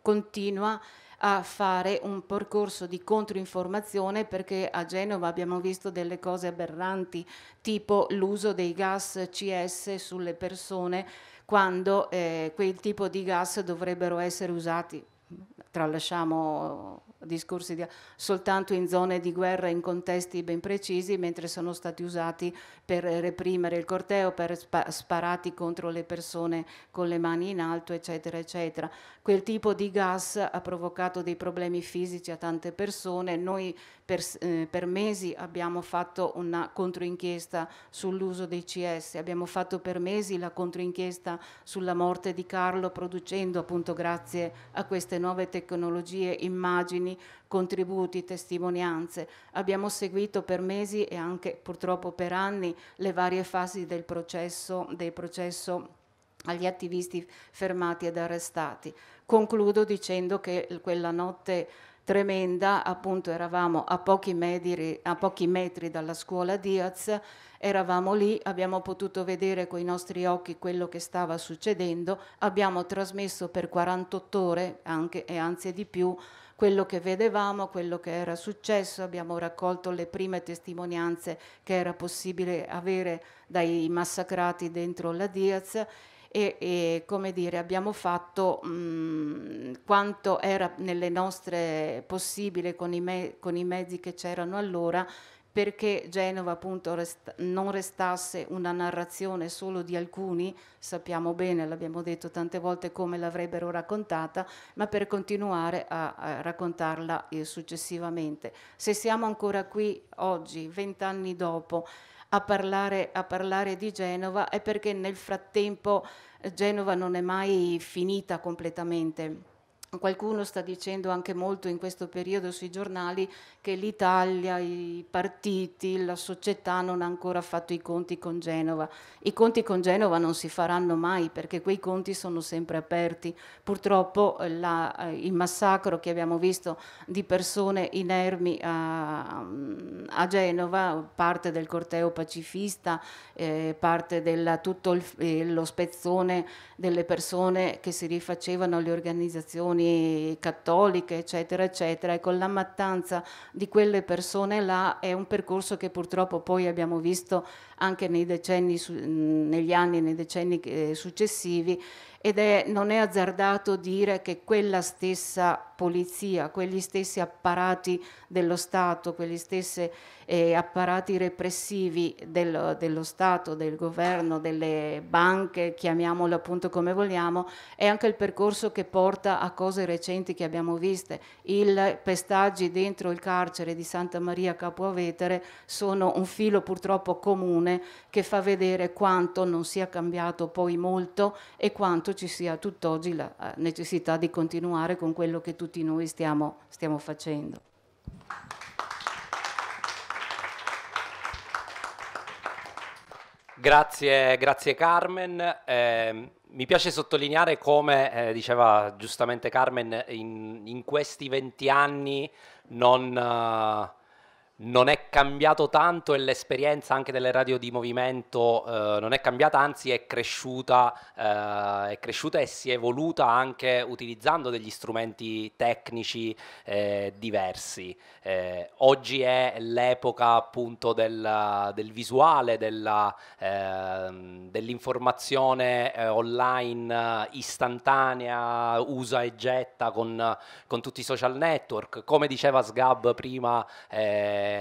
continua a fare un percorso di controinformazione perché a Genova abbiamo visto delle cose aberranti tipo l'uso dei gas CS sulle persone quando eh, quel tipo di gas dovrebbero essere usati tralasciamo discorsi di, soltanto in zone di guerra in contesti ben precisi, mentre sono stati usati per reprimere il corteo, per spa, sparati contro le persone con le mani in alto, eccetera, eccetera. Quel tipo di gas ha provocato dei problemi fisici a tante persone. Noi per, eh, per mesi abbiamo fatto una controinchiesta sull'uso dei CS, abbiamo fatto per mesi la controinchiesta sulla morte di Carlo producendo appunto grazie a queste nuove tecnologie immagini contributi, testimonianze. Abbiamo seguito per mesi e anche purtroppo per anni le varie fasi del processo, del processo agli attivisti fermati ed arrestati. Concludo dicendo che quella notte tremenda, appunto eravamo a pochi, metri, a pochi metri dalla scuola Diaz, eravamo lì, abbiamo potuto vedere con i nostri occhi quello che stava succedendo, abbiamo trasmesso per 48 ore anche, e anzi di più quello che vedevamo, quello che era successo, abbiamo raccolto le prime testimonianze che era possibile avere dai massacrati dentro la Diaz e, e, come dire abbiamo fatto mh, mm, quanto era nelle nostre possibile con con i mezzi che c'erano allora perché Genova appunto resta non restasse una narrazione solo di alcuni, sappiamo bene, l'abbiamo detto tante volte come l'avrebbero raccontata, ma per continuare a, a raccontarla eh, successivamente. Se siamo ancora qui oggi, vent'anni dopo, a parlare, a parlare, di Genova è perché nel frattempo eh, Genova non è mai finita completamente Qualcuno sta dicendo anche molto in questo periodo sui giornali che l'Italia, i partiti, la società non ha ancora fatto i conti con Genova. I conti con Genova non si faranno mai perché quei conti sono sempre aperti. Purtroppo eh, la, eh, il massacro che abbiamo visto di persone inermi a, mm, a Genova, parte del corteo pacifista, eh, parte di tutto il, eh, lo spezzone delle persone che si rifacevano alle organizzazioni cattoliche, eccetera, eccetera. E con la mattanza di quelle persone là è un percorso che purtroppo poi abbiamo visto anche decenni, negli anni e nei decenni eh, successivi ed è, non è azzardato dire che quella stessa polizia, quegli stessi apparati dello Stato, quelle stesse eh, apparati repressivi del, dello Stato, del governo, delle banche, chiamiamolo appunto come vogliamo, è anche il percorso che porta a cose recenti che abbiamo viste. I pestaggi dentro il carcere di Santa Maria Capoavetere sono un filo purtroppo comune che fa vedere quanto non sia cambiato poi molto e quanto ci sia tutt'oggi la eh, necessità di continuare con quello che tutti noi stiamo, stiamo facendo. Grazie, grazie Carmen. Eh, mi piace sottolineare come eh, diceva giustamente Carmen, in, in, questi 20 anni non... Eh, non è cambiato tanto e l'esperienza anche delle radio di movimento eh, non è cambiata, anzi è cresciuta, eh, è cresciuta, e si è evoluta anche utilizzando degli strumenti tecnici eh, diversi. Eh, oggi è l'epoca appunto del, del visuale, della, ehm, dell'informazione eh, online eh, istantanea, usa e getta con, con, tutti i social network. Come diceva Sgab prima,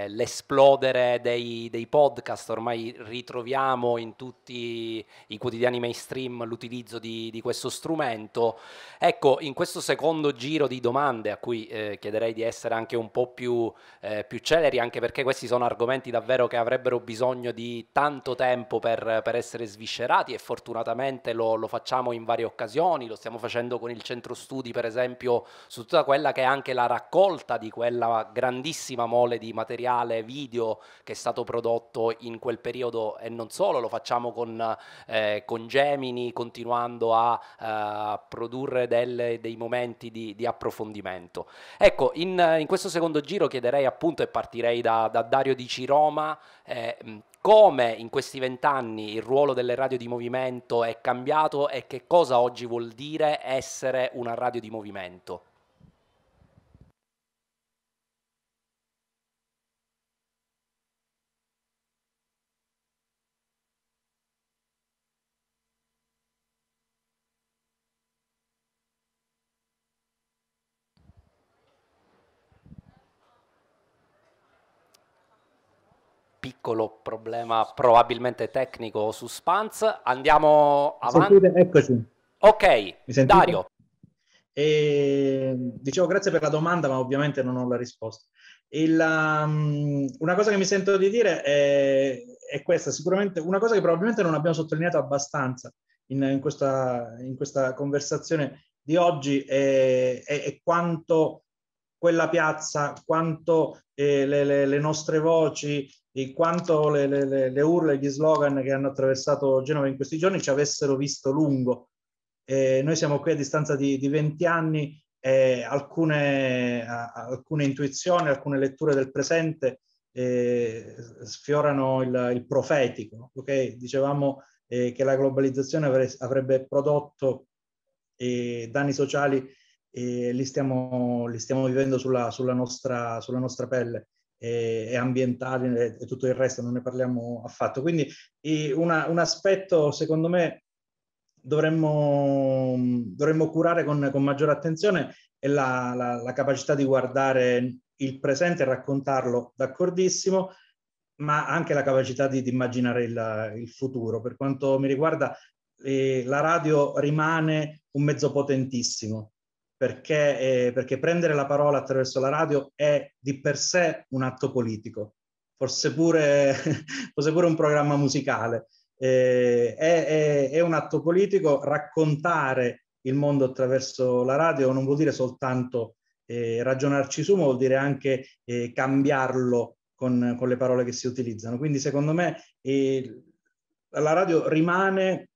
l'esplodere dei, dei, podcast, ormai ritroviamo in tutti i quotidiani mainstream l'utilizzo di, di questo strumento. Ecco, in questo secondo giro di domande a cui eh, chiederei di essere anche un po' più, eh, più, celeri, anche perché questi sono argomenti davvero che avrebbero bisogno di tanto tempo per, per essere sviscerati e fortunatamente lo, lo facciamo in varie occasioni, lo stiamo facendo con il centro studi per esempio su tutta quella che è anche la raccolta di quella grandissima mole di materiale materiale video che è stato prodotto in quel periodo e non solo, lo facciamo con, eh, con Gemini, continuando a eh, produrre delle, dei momenti di, di approfondimento. Ecco, in, in, questo secondo giro chiederei appunto e partirei da, da Dario di Ciroma. Eh, come in questi vent'anni il ruolo delle radio di movimento è cambiato e che cosa oggi vuol dire essere una radio di movimento? piccolo problema probabilmente tecnico su Spans. Andiamo avanti. Sentite? Eccoci. Ok, Dario. E, dicevo grazie per la domanda, ma ovviamente non ho la risposta. Il, um, una cosa che mi sento di dire è, è, questa, sicuramente una cosa che probabilmente non abbiamo sottolineato abbastanza in, in, questa, in questa, conversazione di oggi è, è, è quanto quella piazza, quanto eh, le, le, le, nostre voci, di quanto le, le, le urla e gli slogan che hanno attraversato Genova in questi giorni ci avessero visto lungo. Eh, noi siamo qui a distanza di, di 20 anni e alcune, a, alcune intuizioni, alcune letture del presente eh, sfiorano il, il profetico. Okay? Dicevamo eh, che la globalizzazione avre, avrebbe prodotto eh, danni sociali e eh, li stiamo, li stiamo vivendo sulla, sulla, nostra, sulla nostra pelle e, e ambientali e, e, tutto il resto, non ne parliamo affatto. Quindi una, un aspetto, secondo me, dovremmo, dovremmo curare con, con, maggiore attenzione è la, la, la capacità di guardare il presente e raccontarlo, d'accordissimo, ma anche la capacità di, di immaginare il, il, futuro. Per quanto mi riguarda, eh, la radio rimane un mezzo potentissimo perché, eh, perché prendere la parola attraverso la radio è di per sé un atto politico, forse pure, forse pure un programma musicale. Eh, è, è, è, un atto politico raccontare il mondo attraverso la radio non vuol dire soltanto eh, ragionarci su, ma vuol dire anche eh, cambiarlo con, con, le parole che si utilizzano. Quindi secondo me la radio rimane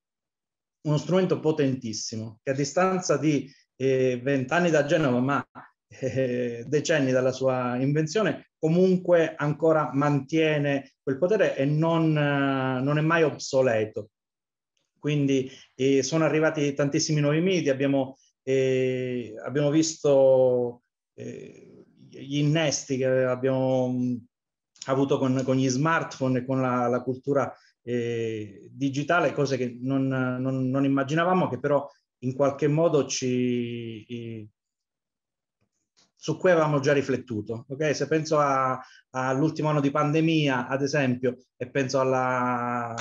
uno strumento potentissimo che a distanza di vent'anni da Genova, ma eh, decenni dalla sua invenzione, comunque ancora mantiene quel potere e non, eh, non è mai obsoleto. Quindi eh, sono arrivati tantissimi nuovi media, abbiamo, eh, abbiamo visto eh, gli innesti che abbiamo mm, avuto con, con gli smartphone e con la, la cultura eh, digitale, cose che non, non, non immaginavamo, che però in qualche modo ci, su cui avevamo già riflettuto. Okay? Se penso all'ultimo anno di pandemia, ad esempio, e penso alla,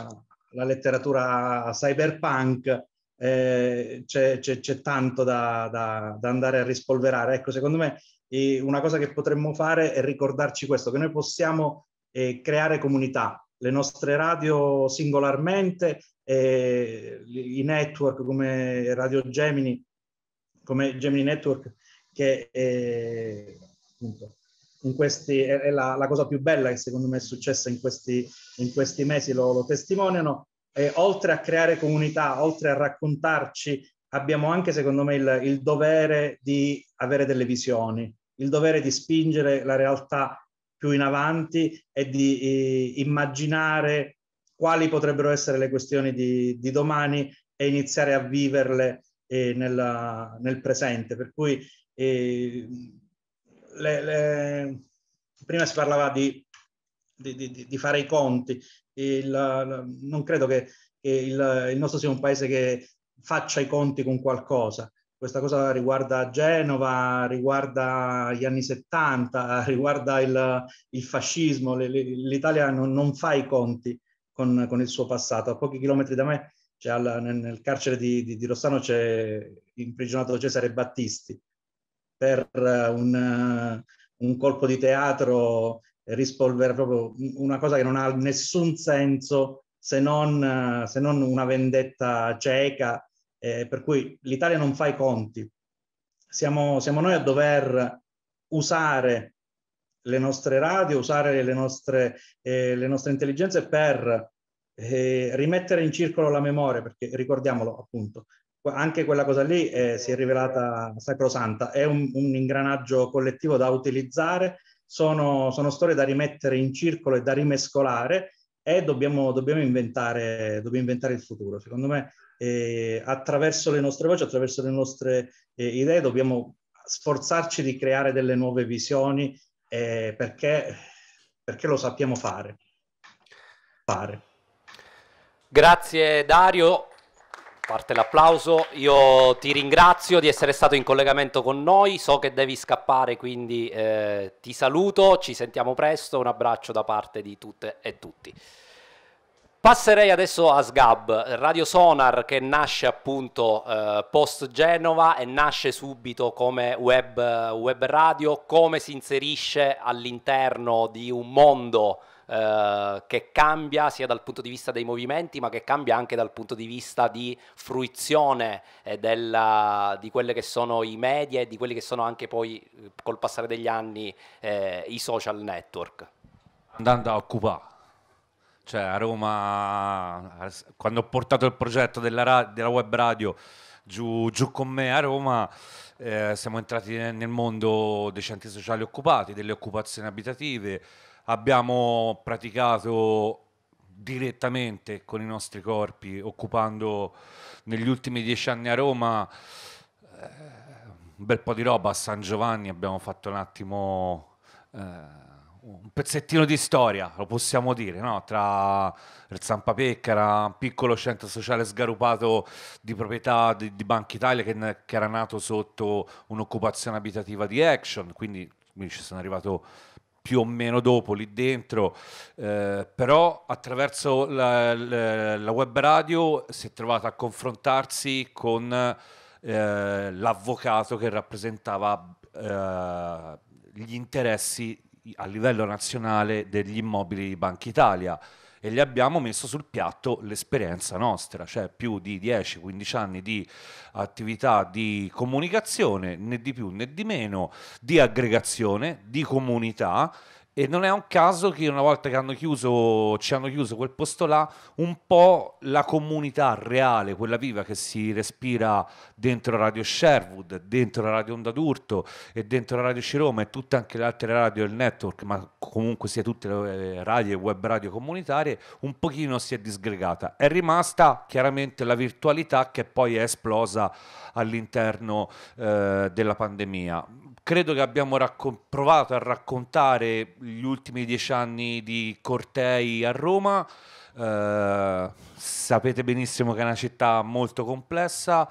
alla letteratura cyberpunk, eh, c'è, tanto da, da, da, andare a rispolverare. Ecco, secondo me eh, una cosa che potremmo fare è ricordarci questo, che noi possiamo eh, creare comunità, le nostre radio singolarmente eh, i network come Radio Gemini, come Gemini Network, che eh, appunto, questi, è, è la, la, cosa più bella che secondo me è successa in questi, in questi mesi, lo, lo testimoniano. E oltre a creare comunità, oltre a raccontarci, abbiamo anche secondo me il, il dovere di avere delle visioni, il dovere di spingere la realtà più in avanti e di eh, immaginare quali potrebbero essere le questioni di, di domani e iniziare a viverle eh, nella, nel presente. Per cui eh, le, le... prima si parlava di, di, di fare i conti, il, non credo che, che il, il nostro sia un paese che faccia i conti con qualcosa. Questa cosa riguarda Genova, riguarda gli anni 70, riguarda il, il fascismo. L'Italia non, non, fa i conti con, con il suo passato. A pochi chilometri da me, cioè alla, nel, nel, carcere di, di, di Rossano, c'è imprigionato Cesare Battisti per eh, un, eh, un colpo di teatro eh, rispolvere proprio una cosa che non ha nessun senso se non, se non una vendetta cieca, eh, per cui l'Italia non fa i conti. Siamo, siamo noi a dover usare le nostre radio, usare le nostre, eh, le nostre intelligenze per eh, rimettere in circolo la memoria, perché ricordiamolo appunto, anche quella cosa lì eh, si è rivelata sacrosanta, è un, un ingranaggio collettivo da utilizzare, sono, sono, storie da rimettere in circolo e da rimescolare e dobbiamo, dobbiamo, inventare, dobbiamo inventare, il futuro. Secondo me eh, attraverso le nostre voci, attraverso le nostre eh, idee dobbiamo sforzarci di creare delle nuove visioni eh, perché, perché lo sappiamo fare. fare. Grazie Dario, parte l'applauso. Io ti ringrazio di essere stato in collegamento con noi. So che devi scappare, quindi eh, ti saluto. Ci sentiamo presto. Un abbraccio da parte di tutte e tutti. Passerei adesso a Sgab, Radio Sonar che nasce appunto eh, post Genova e nasce subito come web, web radio, come si inserisce all'interno di un mondo eh, che cambia sia dal punto di vista dei movimenti ma che cambia anche dal punto di vista di fruizione eh, della, di quelle che sono i media e di quelli che sono anche poi eh, col passare degli anni eh, i social network. Andando a occupare cioè a Roma, quando ho portato il progetto della, ra- della web radio giù, giù, con me a Roma, eh, siamo entrati nel mondo dei centri sociali occupati, delle occupazioni abitative, abbiamo praticato direttamente con i nostri corpi, occupando negli ultimi dieci anni a Roma eh, un bel po' di roba, a San Giovanni abbiamo fatto un attimo... Eh, un pezzettino di storia, lo possiamo dire, no? tra il Zampa Peccara, un piccolo centro sociale sgarupato di proprietà di, di Banca Italia che, che, era nato sotto un'occupazione abitativa di Action, quindi, quindi, ci sono arrivato più o meno dopo lì dentro, eh, però attraverso la, la, la, web radio si è trovato a confrontarsi con eh, l'avvocato che rappresentava eh, gli interessi a livello nazionale degli immobili di Banca Italia e gli abbiamo messo sul piatto l'esperienza nostra, cioè più di 10-15 anni di attività di comunicazione, né di più né di meno, di aggregazione, di comunità e non è un caso che una volta che hanno chiuso, ci hanno chiuso quel posto là, un po' la comunità reale, quella viva che si respira dentro Radio Sherwood, dentro Radio Onda d'Urto e dentro Radio Ciroma e tutte anche le altre radio del network, ma comunque sia tutte le eh, radio e web radio comunitarie, un pochino si è disgregata. È rimasta chiaramente la virtualità che poi è esplosa all'interno eh, della pandemia credo che abbiamo raccon- provato a raccontare gli ultimi dieci anni di cortei a Roma. Eh, sapete benissimo che è una città molto complessa.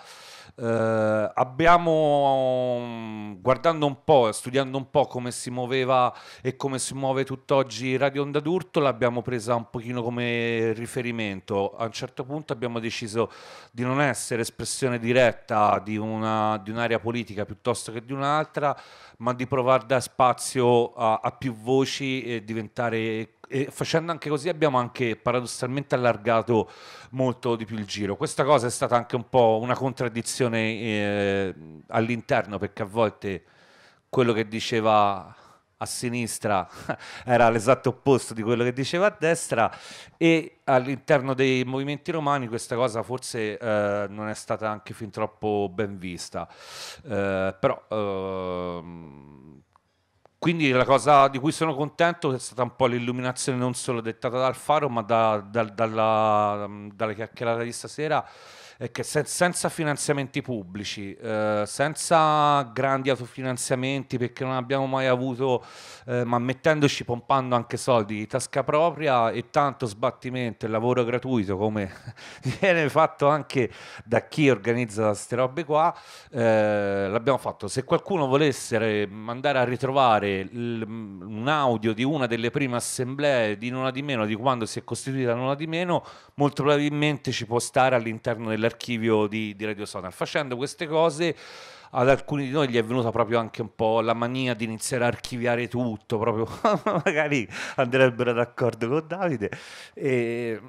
Eh, abbiamo, mm, guardando un po', studiando un po' come si muoveva e come si muove tutt'oggi Radio Onda d'Urto, l'abbiamo presa un pochino come riferimento. A un certo punto abbiamo deciso di non essere espressione diretta di, una, di un'area politica piuttosto che di un'altra, ma di provare a dare spazio a, a più voci e diventare e facendo anche così abbiamo anche paradossalmente allargato molto di più il giro. Questa cosa è stata anche un po' una contraddizione eh, all'interno perché a volte quello che diceva a sinistra era l'esatto opposto di quello che diceva a destra e all'interno dei movimenti romani questa cosa forse eh, non è stata anche fin troppo ben vista eh, però eh, quindi la cosa di cui sono contento è stata un po' l'illuminazione non solo dettata dal faro, ma da, da, dalla, dalle chiacchierate di stasera è che se, senza finanziamenti pubblici, eh, senza grandi autofinanziamenti perché non abbiamo mai avuto, eh, ma mettendoci, pompando anche soldi di tasca propria e tanto sbattimento e lavoro gratuito come viene fatto anche da chi organizza queste robe qua, eh, l'abbiamo fatto. Se qualcuno volesse andare a ritrovare l, mm, un audio di una delle prime assemblee di Nulla di Meno, di quando si è costituita Nulla di Meno, molto probabilmente ci può stare all'interno della dell'archivio di, di Radio Sonar. Facendo queste cose ad alcuni di noi gli è venuta proprio anche un po' la mania di iniziare a archiviare tutto, proprio magari andrebbero d'accordo con Davide. E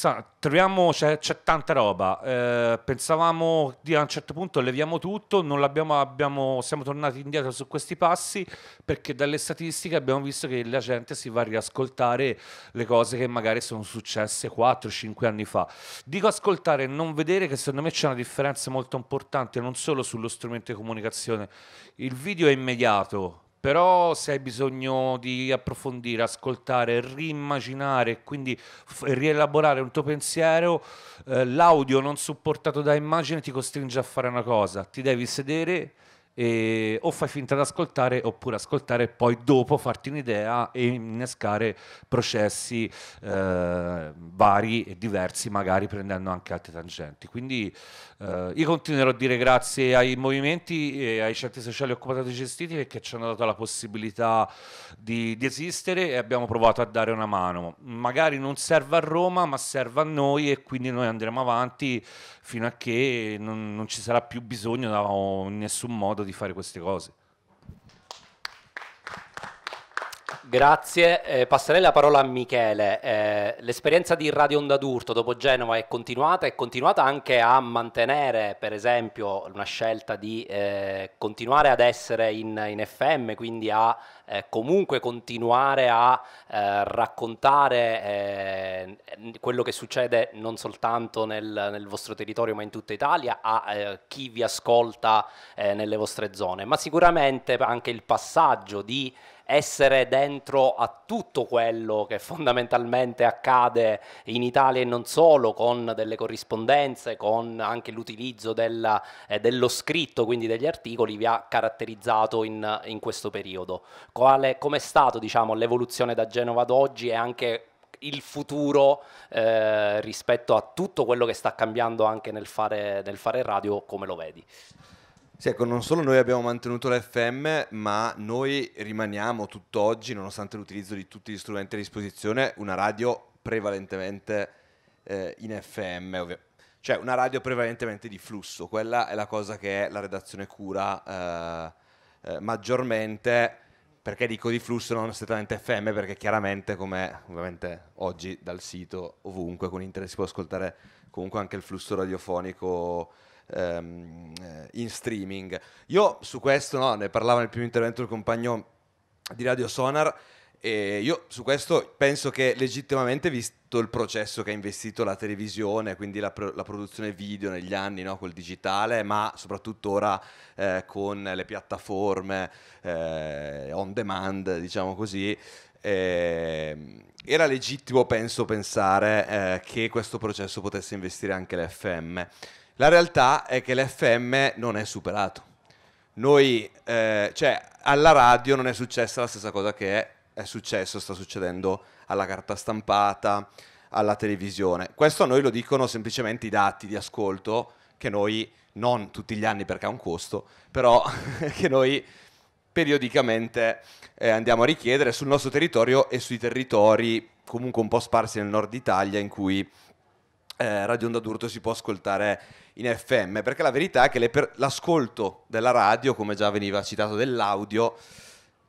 sa, troviamo, c'è, c'è, tanta roba. Eh, pensavamo di a un certo punto leviamo tutto, non l'abbiamo, abbiamo, siamo tornati indietro su questi passi perché dalle statistiche abbiamo visto che la gente si va a riascoltare le cose che magari sono successe 4-5 anni fa. Dico ascoltare e non vedere che secondo me c'è una differenza molto importante non solo sullo strumento di comunicazione. Il video è immediato, però se hai bisogno di approfondire, ascoltare, rimmaginare quindi f- rielaborare un tuo pensiero, eh, l'audio non supportato da immagine ti costringe a fare una cosa, ti devi sedere e, o fai finta di ascoltare oppure ascoltare e poi dopo farti un'idea e innescare processi eh, vari e diversi magari prendendo anche altre tangenti quindi Uh, io continuerò a dire grazie ai movimenti e ai centri sociali occupati e gestiti perché ci hanno dato la possibilità di, di, esistere e abbiamo provato a dare una mano. Magari non serve a Roma, ma serve a noi e quindi noi andremo avanti fino a che non, non ci sarà più bisogno in nessun modo di fare queste cose. Grazie, eh, passerei la parola a Michele. Eh, l'esperienza di Radio Onda d'Urto dopo Genova è continuata, è continuata anche a mantenere per esempio una scelta di eh, continuare ad essere in, in FM, quindi a eh, comunque continuare a eh, raccontare eh, quello che succede non soltanto nel, nel, vostro territorio ma in tutta Italia a chi vi ascolta nelle vostre zone, ma sicuramente anche il passaggio di essere dentro a tutto quello che fondamentalmente accade in Italia e non solo, con delle corrispondenze, con anche l'utilizzo della, eh, dello scritto, quindi degli articoli, vi ha caratterizzato in, in questo periodo. Quale, com'è stato diciamo, l'evoluzione da Genova ad oggi e anche il futuro eh, rispetto a tutto quello che sta cambiando anche nel fare, nel fare radio, come lo vedi? Sì, ecco, non solo noi abbiamo mantenuto l'FM, ma noi rimaniamo tutt'oggi, nonostante l'utilizzo di tutti gli strumenti a disposizione, una radio prevalentemente eh, in FM, ovviamente cioè una radio prevalentemente di flusso, quella è la cosa che la redazione cura eh, eh maggiormente, perché dico di flusso non strettamente FM, perché chiaramente come ovviamente oggi dal sito ovunque con internet si può ascoltare comunque anche il flusso radiofonico ehm, eh, in streaming. Io su questo, no, ne parlava nel primo intervento il compagno di Radio Sonar, e io su questo penso che legittimamente, visto il processo che ha investito la televisione, quindi la, pro- la produzione video negli anni no, col digitale, ma soprattutto ora eh, con le piattaforme eh, on demand, diciamo così, eh, era legittimo, penso, pensare eh, che questo processo potesse investire anche l'FM. La realtà è che l'FM non è superato. Noi, eh, cioè, alla radio non è successa la stessa cosa che è, è successo, sta succedendo alla carta stampata, alla televisione. Questo a noi lo dicono semplicemente i dati di ascolto che noi, non tutti gli anni perché ha un costo, però che noi periodicamente eh, andiamo a richiedere sul nostro territorio e sui territori comunque un po' sparsi nel nord Italia in cui eh, Radio Onda d'Urto si può ascoltare in FM, perché la verità è che per- l'ascolto della radio, come già veniva citato dell'audio,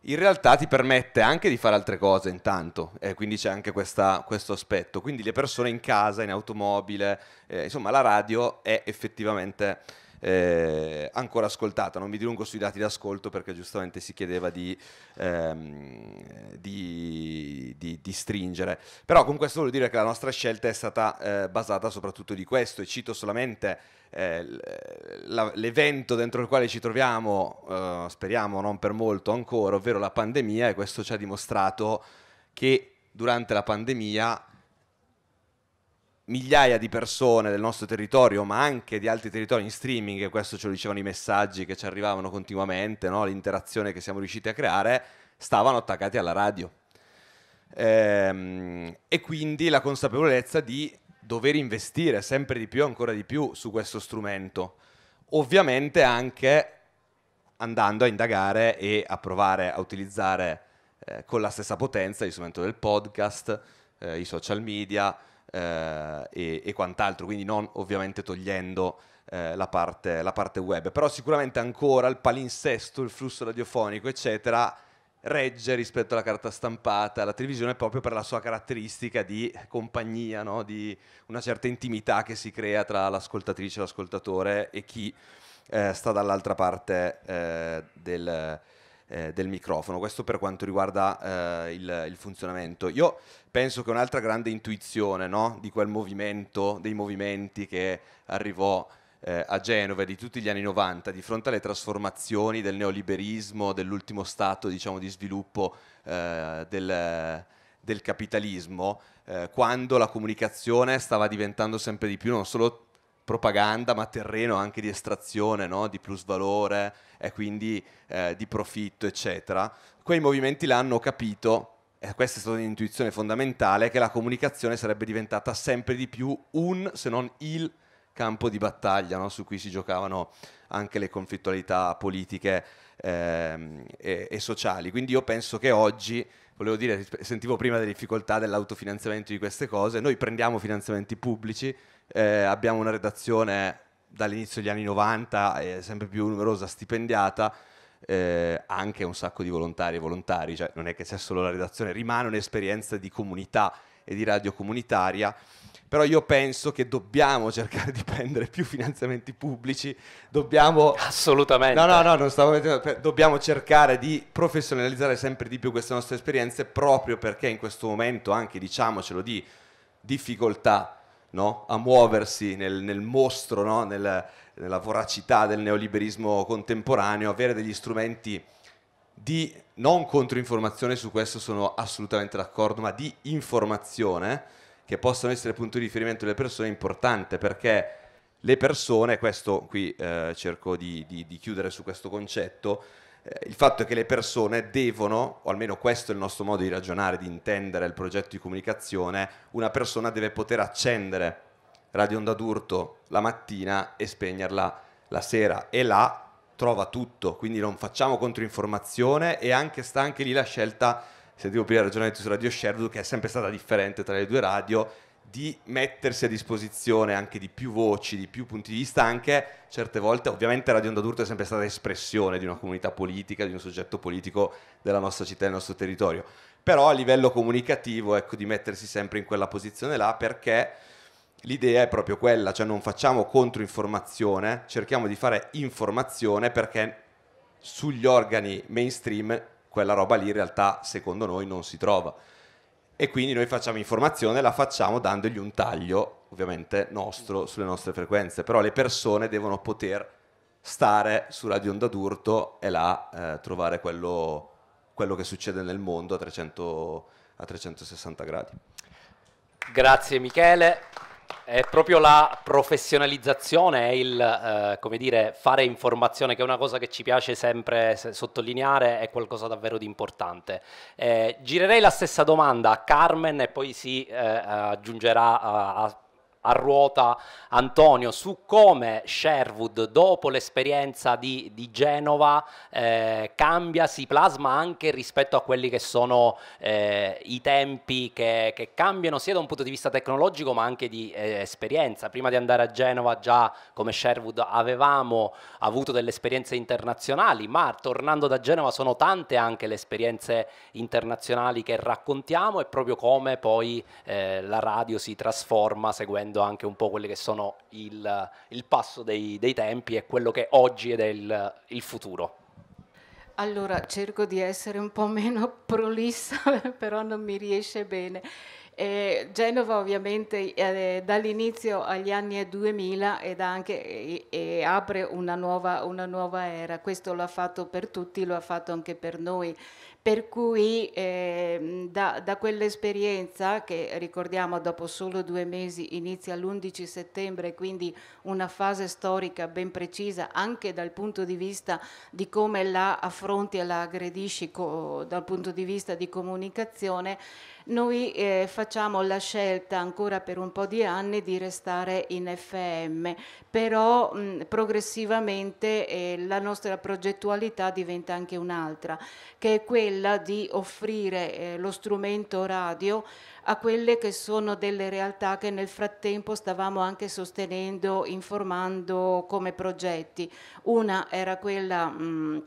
in realtà ti permette anche di fare altre cose intanto, eh, quindi c'è anche questa, questo aspetto. Quindi le persone in casa, in automobile, eh, insomma la radio è effettivamente eh, ancora ascoltata. Non mi dilungo sui dati d'ascolto perché giustamente si chiedeva di, ehm, di, di, di stringere. Però con questo voglio dire che la nostra scelta è stata eh, basata soprattutto di questo e cito solamente eh, l'evento dentro il quale ci troviamo, eh, speriamo non per molto ancora, ovvero la pandemia e questo ci ha dimostrato che durante la pandemia migliaia di persone del nostro territorio, ma anche di altri territori in streaming, e questo ce lo dicevano i messaggi che ci arrivavano continuamente, no? l'interazione che siamo riusciti a creare, stavano attaccati alla radio. Ehm, e quindi la consapevolezza di dover investire sempre di più, ancora di più su questo strumento. Ovviamente anche andando a indagare e a provare a utilizzare eh, con la stessa potenza gli strumenti del podcast, eh, i social media, eh, e, e, quant'altro, quindi non ovviamente togliendo eh, la, parte, la, parte, web, però sicuramente ancora il palinsesto, il flusso radiofonico, eccetera, regge rispetto alla carta stampata, alla televisione, proprio per la sua caratteristica di compagnia, no? di una certa intimità che si crea tra l'ascoltatrice, l'ascoltatore e chi eh, sta dall'altra parte eh, del eh, del microfono. Questo per quanto riguarda eh, il, il, funzionamento. Io penso che un'altra grande intuizione no? di quel movimento, dei movimenti che arrivò eh, a Genova di tutti gli anni 90 di fronte alle trasformazioni del neoliberismo, dell'ultimo stato diciamo, di sviluppo eh, del del capitalismo, eh, quando la comunicazione stava diventando sempre di più non solo propaganda ma terreno anche di estrazione, no? di plusvalore e quindi eh, di profitto, eccetera. Quei movimenti l'hanno capito, e questa è stata un'intuizione fondamentale, che la comunicazione sarebbe diventata sempre di più un, se non il, campo di battaglia no? su cui si giocavano anche le conflittualità politiche ehm, e, e sociali. Quindi io penso che oggi volevo dire, sentivo prima le difficoltà dell'autofinanziamento di queste cose, noi prendiamo finanziamenti pubblici, eh, abbiamo una redazione dall'inizio degli anni 90 eh, sempre più numerosa, stipendiata, eh, anche un sacco di volontari e volontari, cioè non è che c'è solo la redazione, rimane un'esperienza di comunità e di radio comunitaria, però io penso che dobbiamo cercare di prendere più finanziamenti pubblici, dobbiamo... Assolutamente. No, no, no, non stavo mettendo... Dobbiamo cercare di professionalizzare sempre di più queste nostre esperienze proprio perché in questo momento anche, diciamocelo, di difficoltà no? a muoversi nel, nel mostro, no? nel, nella voracità del neoliberismo contemporaneo, avere degli strumenti di non controinformazione, su questo sono assolutamente d'accordo, ma di informazione, che possano essere punto di riferimento delle persone, è importante perché le persone, questo qui eh, cerco di, di, di chiudere su questo concetto, eh, il fatto è che le persone devono, o almeno questo è il nostro modo di ragionare, di intendere il progetto di comunicazione, una persona deve poter accendere Radio Onda d'Urto la mattina e spegnerla la sera e là trova tutto, quindi non facciamo controinformazione e anche sta anche lì la scelta, sentivo prima il ragionamento su Radio Sherwood che è sempre stata differente tra le due radio di mettersi a disposizione anche di più voci, di più punti di vista, anche certe volte, ovviamente Radio Onda d'Urto è sempre stata espressione di una comunità politica, di un soggetto politico della nostra città, del nostro territorio, però a livello comunicativo, ecco, di mettersi sempre in quella posizione là perché l'idea è proprio quella, cioè non facciamo controinformazione, cerchiamo di fare informazione perché sugli organi mainstream quella roba lì in realtà secondo noi non si trova e quindi noi facciamo informazione, la facciamo dandogli un taglio ovviamente nostro sulle nostre frequenze, però le persone devono poter stare su Radio Onda d'Urto e là eh, trovare quello, quello, che succede nel mondo a, 300, a 360 gradi. Grazie Michele. È proprio la professionalizzazione, è il eh, come dire, fare informazione, che è una cosa che ci piace sempre sottolineare, è qualcosa davvero di importante. Eh, girerei la stessa domanda a Carmen e poi si eh, aggiungerà a, a a ruota Antonio su come Sherwood dopo l'esperienza di, di Genova eh, cambia, si plasma anche rispetto a quelli che sono eh, i tempi che, che, cambiano sia da un punto di vista tecnologico ma anche di eh, esperienza. Prima di andare a Genova già come Sherwood avevamo avuto delle esperienze internazionali ma tornando da Genova sono tante anche le esperienze internazionali che raccontiamo e proprio come poi eh, la radio si trasforma seguendo capendo anche un po' quelli che sono il, il passo dei, dei, tempi e quello che oggi ed è il, il futuro. Allora, cerco di essere un po' meno prolissa, però non mi riesce bene. Eh, Genova ovviamente eh, dall'inizio agli anni 2000 ed anche, eh, apre una nuova, una nuova era, questo lo ha fatto per tutti, lo ha fatto anche per noi per cui eh, da, da, quell'esperienza, che ricordiamo dopo solo due mesi inizia l'11 settembre, quindi una fase storica ben precisa anche dal punto di vista di come la affronti e la aggredisci co- dal punto di vista di comunicazione, noi eh, facciamo la scelta ancora per un po' di anni di restare in FM, però mh, progressivamente eh, la nostra progettualità diventa anche un'altra, che è quella di offrire eh, lo strumento radio a quelle che sono delle realtà che nel frattempo stavamo anche sostenendo, informando come progetti. Una era quella... Mh,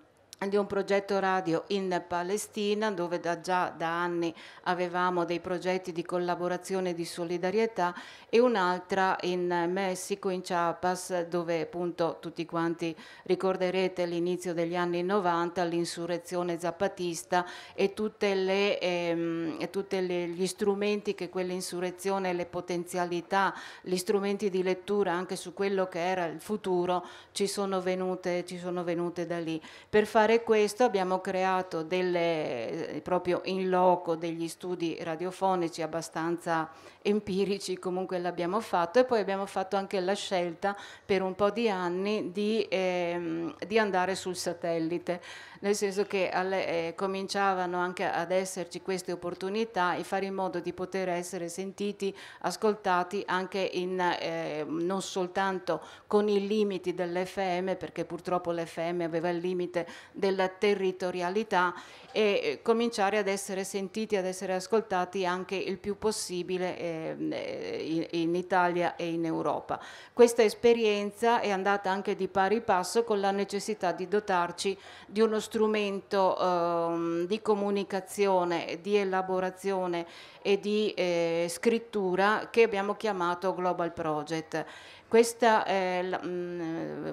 di un progetto radio in Palestina dove da già da anni avevamo dei progetti di collaborazione e di solidarietà e un'altra in Messico, in Chiapas, dove appunto tutti quanti ricorderete l'inizio degli anni 90, l'insurrezione zapatista e tutti ehm, gli strumenti che quell'insurrezione, le potenzialità, gli strumenti di lettura anche su quello che era il futuro ci sono venute, ci sono venute da lì. Per fare fare questo abbiamo creato delle, eh, proprio in loco degli studi radiofonici abbastanza empirici, comunque l'abbiamo fatto e poi abbiamo fatto anche la scelta per un po' di anni di, ehm, di andare sul satellite, nel senso che alle, eh, cominciavano anche ad esserci queste opportunità e fare in modo di poter essere sentiti, ascoltati anche in, eh, non soltanto con i limiti dell'FM, perché purtroppo l'FM aveva il limite della territorialità e eh, cominciare ad essere sentiti, ad essere ascoltati anche il più possibile ehm, eh, in Italia e in Europa. Questa esperienza è andata anche di pari passo con la necessità di dotarci di uno strumento ehm, di comunicazione, di elaborazione e di eh, scrittura che abbiamo chiamato Global Project. Questa eh, la, mm,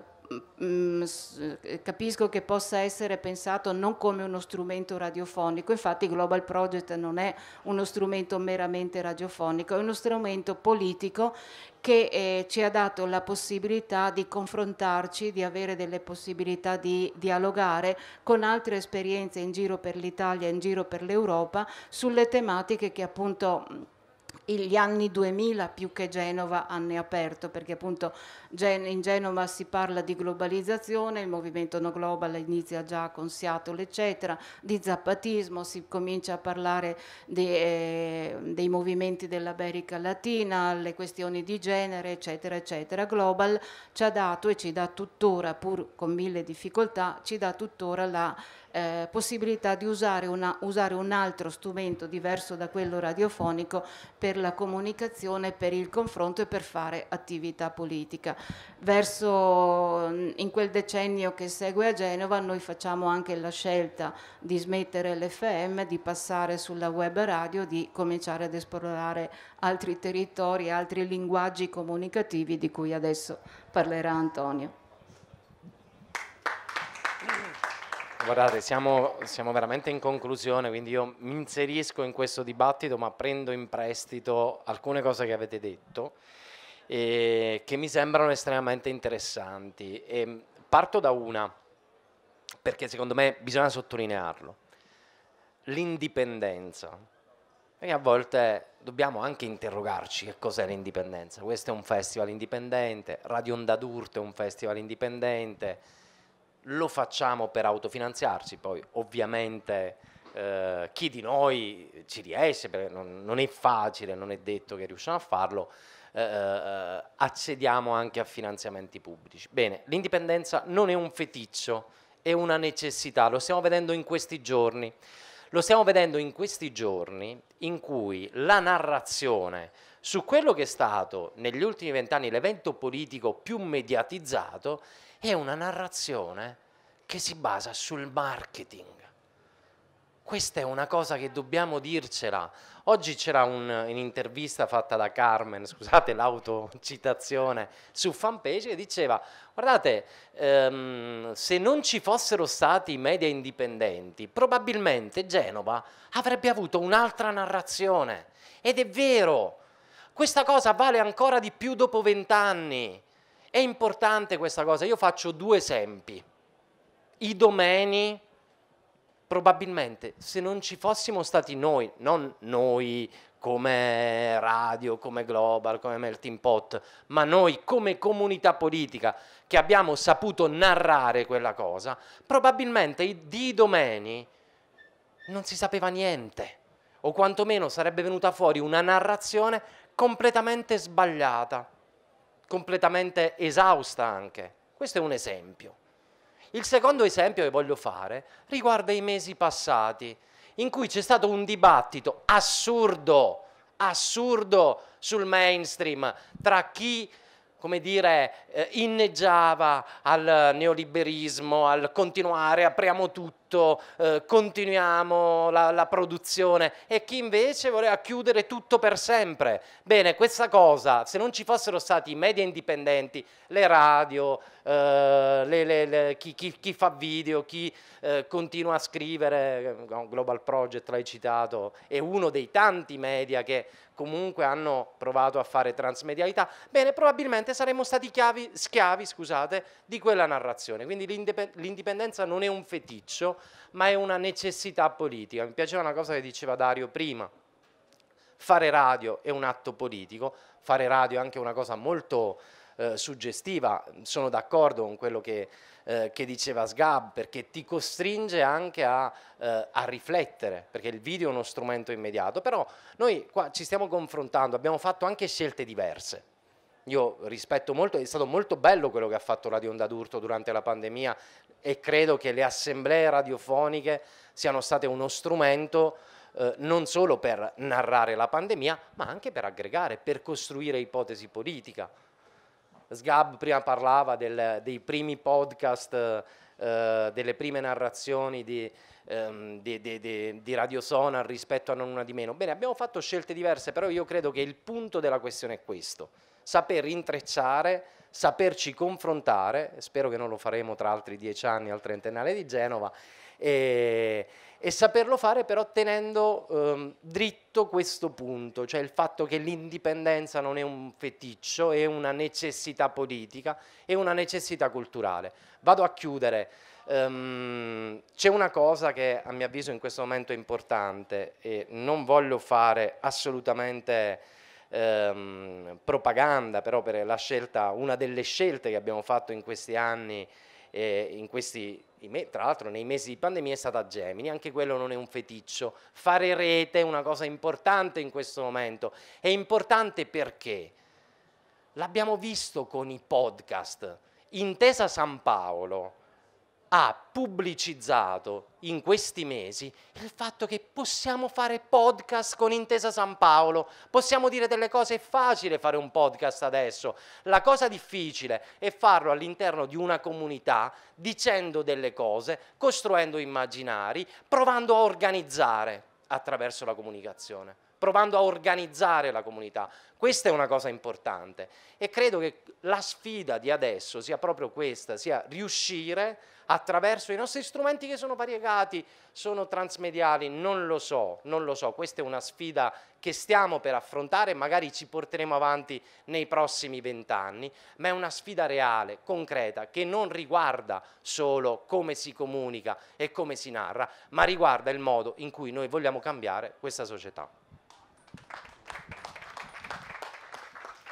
Mm, mm, eh, capisco che possa essere pensato non come uno strumento radiofonico, infatti Global Project non è uno strumento meramente radiofonico, è uno strumento politico che eh, ci ha dato la possibilità di confrontarci, di avere delle possibilità di dialogare con altre esperienze in giro per l'Italia, in giro per l'Europa, sulle tematiche che appunto mm, gli anni 2000 più che Genova hanno aperto, perché appunto in Genova si parla di globalizzazione, il movimento no global inizia già con Seattle, eccetera, di zappatismo, si comincia a parlare di, eh, dei movimenti dell'America Latina, le questioni di genere, eccetera, eccetera. Global ci ha dato e ci dà tuttora, pur con mille difficoltà, ci dà tuttora la eh, possibilità di usare, una, usare, un altro strumento diverso da quello radiofonico per la comunicazione, per il confronto e per fare attività politica. Verso mm, in quel decennio che segue a Genova noi facciamo anche la scelta di smettere l'FM, di passare sulla web radio, di cominciare ad esplorare altri territori, altri linguaggi comunicativi di cui adesso parlerà Antonio. Guardate, siamo, siamo, veramente in conclusione, quindi io mi inserisco in questo dibattito, ma prendo in prestito alcune cose che avete detto, eh, che mi sembrano estremamente interessanti. E parto da una, perché secondo me bisogna sottolinearlo, l'indipendenza. Perché a volte dobbiamo anche interrogarci che cos'è l'indipendenza. Questo è un festival indipendente, Radio Onda d'Urto è un festival indipendente, lo facciamo per autofinanziarci, poi ovviamente eh, chi di noi ci riesce, non, non, è facile, non è detto che riusciamo a farlo, eh, eh, accediamo anche a finanziamenti pubblici. Bene, l'indipendenza non è un feticcio, è una necessità, lo stiamo vedendo in questi giorni. Lo stiamo vedendo in questi giorni in cui la narrazione su quello che è stato negli ultimi vent'anni l'evento politico più mediatizzato è una narrazione che si basa sul marketing. Questa è una cosa che dobbiamo dircela. Oggi c'era un, un'intervista fatta da Carmen, scusate l'autocitazione, su fanpage che diceva, guardate, ehm, se non ci fossero stati i media indipendenti, probabilmente Genova avrebbe avuto un'altra narrazione. Ed è vero, questa cosa vale ancora di più dopo vent'anni. È importante questa cosa. Io faccio due esempi. I domeni, probabilmente, se non ci fossimo stati noi, non noi come radio, come global, come melting pot, ma noi come comunità politica che abbiamo saputo narrare quella cosa, probabilmente di domeni non si sapeva niente, o quantomeno sarebbe venuta fuori una narrazione completamente sbagliata completamente esausta anche. Questo è un esempio. Il secondo esempio che voglio fare riguarda i mesi passati, in cui c'è stato un dibattito assurdo, assurdo sul mainstream tra chi come dire, eh, inneggiava al neoliberismo, al continuare, apriamo tutto, eh, continuiamo la, la, produzione, e chi invece voleva chiudere tutto per sempre. Bene, questa cosa, se non ci fossero stati i media indipendenti, le radio, eh, le, le, le, chi, chi, chi, fa video, chi eh, continua a scrivere, eh, Global Project l'hai citato, è uno dei tanti media che comunque hanno provato a fare transmedialità, bene, probabilmente saremmo stati chiavi, schiavi scusate, di quella narrazione. Quindi l'indipendenza non è un feticcio, ma è una necessità politica. Mi piaceva una cosa che diceva Dario prima, fare radio è un atto politico, fare radio è anche una cosa molto eh, suggestiva, sono d'accordo con quello che eh, che diceva Sgab, perché ti costringe anche a, eh, a, riflettere, perché il video è uno strumento immediato, però noi qua ci stiamo confrontando, abbiamo fatto anche scelte diverse. Io rispetto molto, è stato molto bello quello che ha fatto Radio Onda d'Urto durante la pandemia e credo che le assemblee radiofoniche siano state uno strumento eh, non solo per narrare la pandemia, ma anche per aggregare, per costruire ipotesi politica Sgab prima parlava del, dei primi podcast, eh, delle prime narrazioni di, ehm, di, di, di Radio Sonar rispetto a Non Una di Meno. Bene, abbiamo fatto scelte diverse, però io credo che il punto della questione è questo, saper intrecciare, saperci confrontare, spero che non lo faremo tra altri dieci anni al trentennale di Genova, e, e saperlo fare però tenendo ehm, dritto questo punto, cioè il fatto che l'indipendenza non è un feticcio, è una necessità politica, è una necessità culturale. Vado a chiudere. Um, c'è una cosa che a mio avviso in questo momento è importante e non voglio fare assolutamente um, propaganda, però per la scelta, una delle scelte che abbiamo fatto in questi anni, eh, in questi tra l'altro nei mesi di pandemia è stata Gemini, anche quello non è un feticcio. Fare rete è una cosa importante in questo momento. È importante perché l'abbiamo visto con i podcast. Intesa San Paolo ha pubblicizzato in questi mesi il fatto che possiamo fare podcast con Intesa San Paolo, possiamo dire delle cose, è facile fare un podcast adesso, la cosa difficile è farlo all'interno di una comunità dicendo delle cose, costruendo immaginari, provando a organizzare attraverso la comunicazione, provando a organizzare la comunità. Questa è una cosa importante e credo che la sfida di adesso sia proprio questa, sia riuscire a attraverso i nostri strumenti che sono variegati, sono transmediali, non lo so, non lo so, questa è una sfida che stiamo per affrontare, magari ci porteremo avanti nei prossimi vent'anni, ma è una sfida reale, concreta, che non riguarda solo come si comunica e come si narra, ma riguarda il modo in cui noi vogliamo cambiare questa società.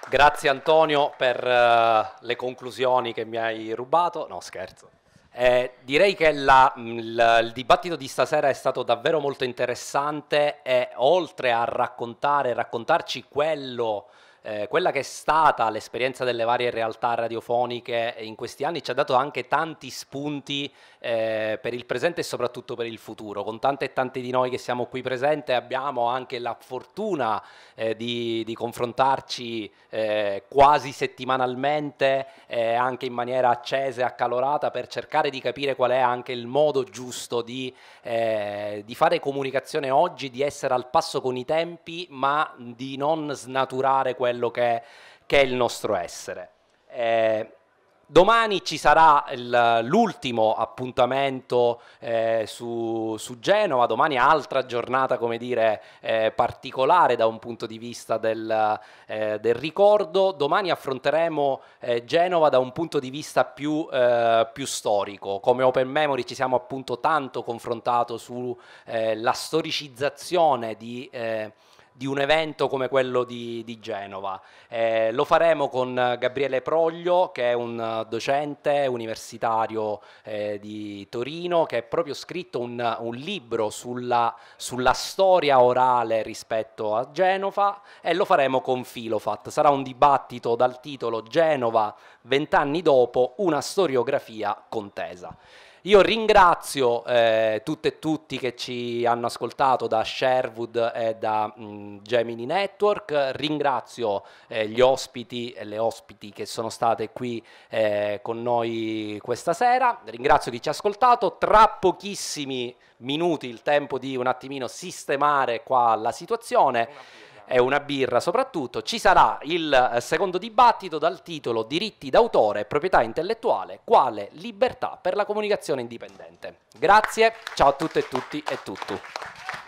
Grazie Antonio per uh, le conclusioni che mi hai rubato. No, scherzo. Eh, direi che la, il, mm, il dibattito di stasera è stato davvero molto interessante e oltre a raccontare, raccontarci quello eh, quella che è stata l'esperienza delle varie realtà radiofoniche in questi anni ci ha dato anche tanti spunti eh, per il presente e soprattutto per il futuro. Con tante e tanti di noi che siamo qui presenti abbiamo anche la fortuna eh, di, di, confrontarci eh, quasi settimanalmente, eh, anche in maniera accesa e accalorata, per cercare di capire qual è anche il modo giusto di, eh, di fare comunicazione oggi, di essere al passo con i tempi, ma di non snaturare quello che, che è il nostro essere. Eh, Domani ci sarà l'ultimo appuntamento eh, su, su, Genova, domani altra giornata come dire, eh, particolare da un punto di vista del, eh, del ricordo, domani affronteremo eh, Genova da un punto di vista più, eh, più, storico, come Open Memory ci siamo appunto tanto confrontato sulla eh, storicizzazione di di un evento come quello di, di Genova. Eh, lo faremo con Gabriele Proglio, che è un docente universitario eh, di Torino, che ha proprio scritto un, un libro sulla, sulla, storia orale rispetto a Genova e lo faremo con Filofat. Sarà un dibattito dal titolo Genova, vent'anni dopo, una storiografia contesa. Io ringrazio eh, tutte e tutti che ci hanno ascoltato da Sherwood e da mh, Gemini Network, ringrazio eh, gli ospiti e le ospiti che sono state qui eh, con noi questa sera, ringrazio chi ci ha ascoltato, tra pochissimi minuti il tempo di un attimino sistemare qua la situazione e una birra soprattutto, ci sarà il eh, secondo dibattito dal titolo Diritti d'autore e proprietà intellettuale, quale libertà per la comunicazione indipendente. Grazie, ciao a tutte e tutti e tutto.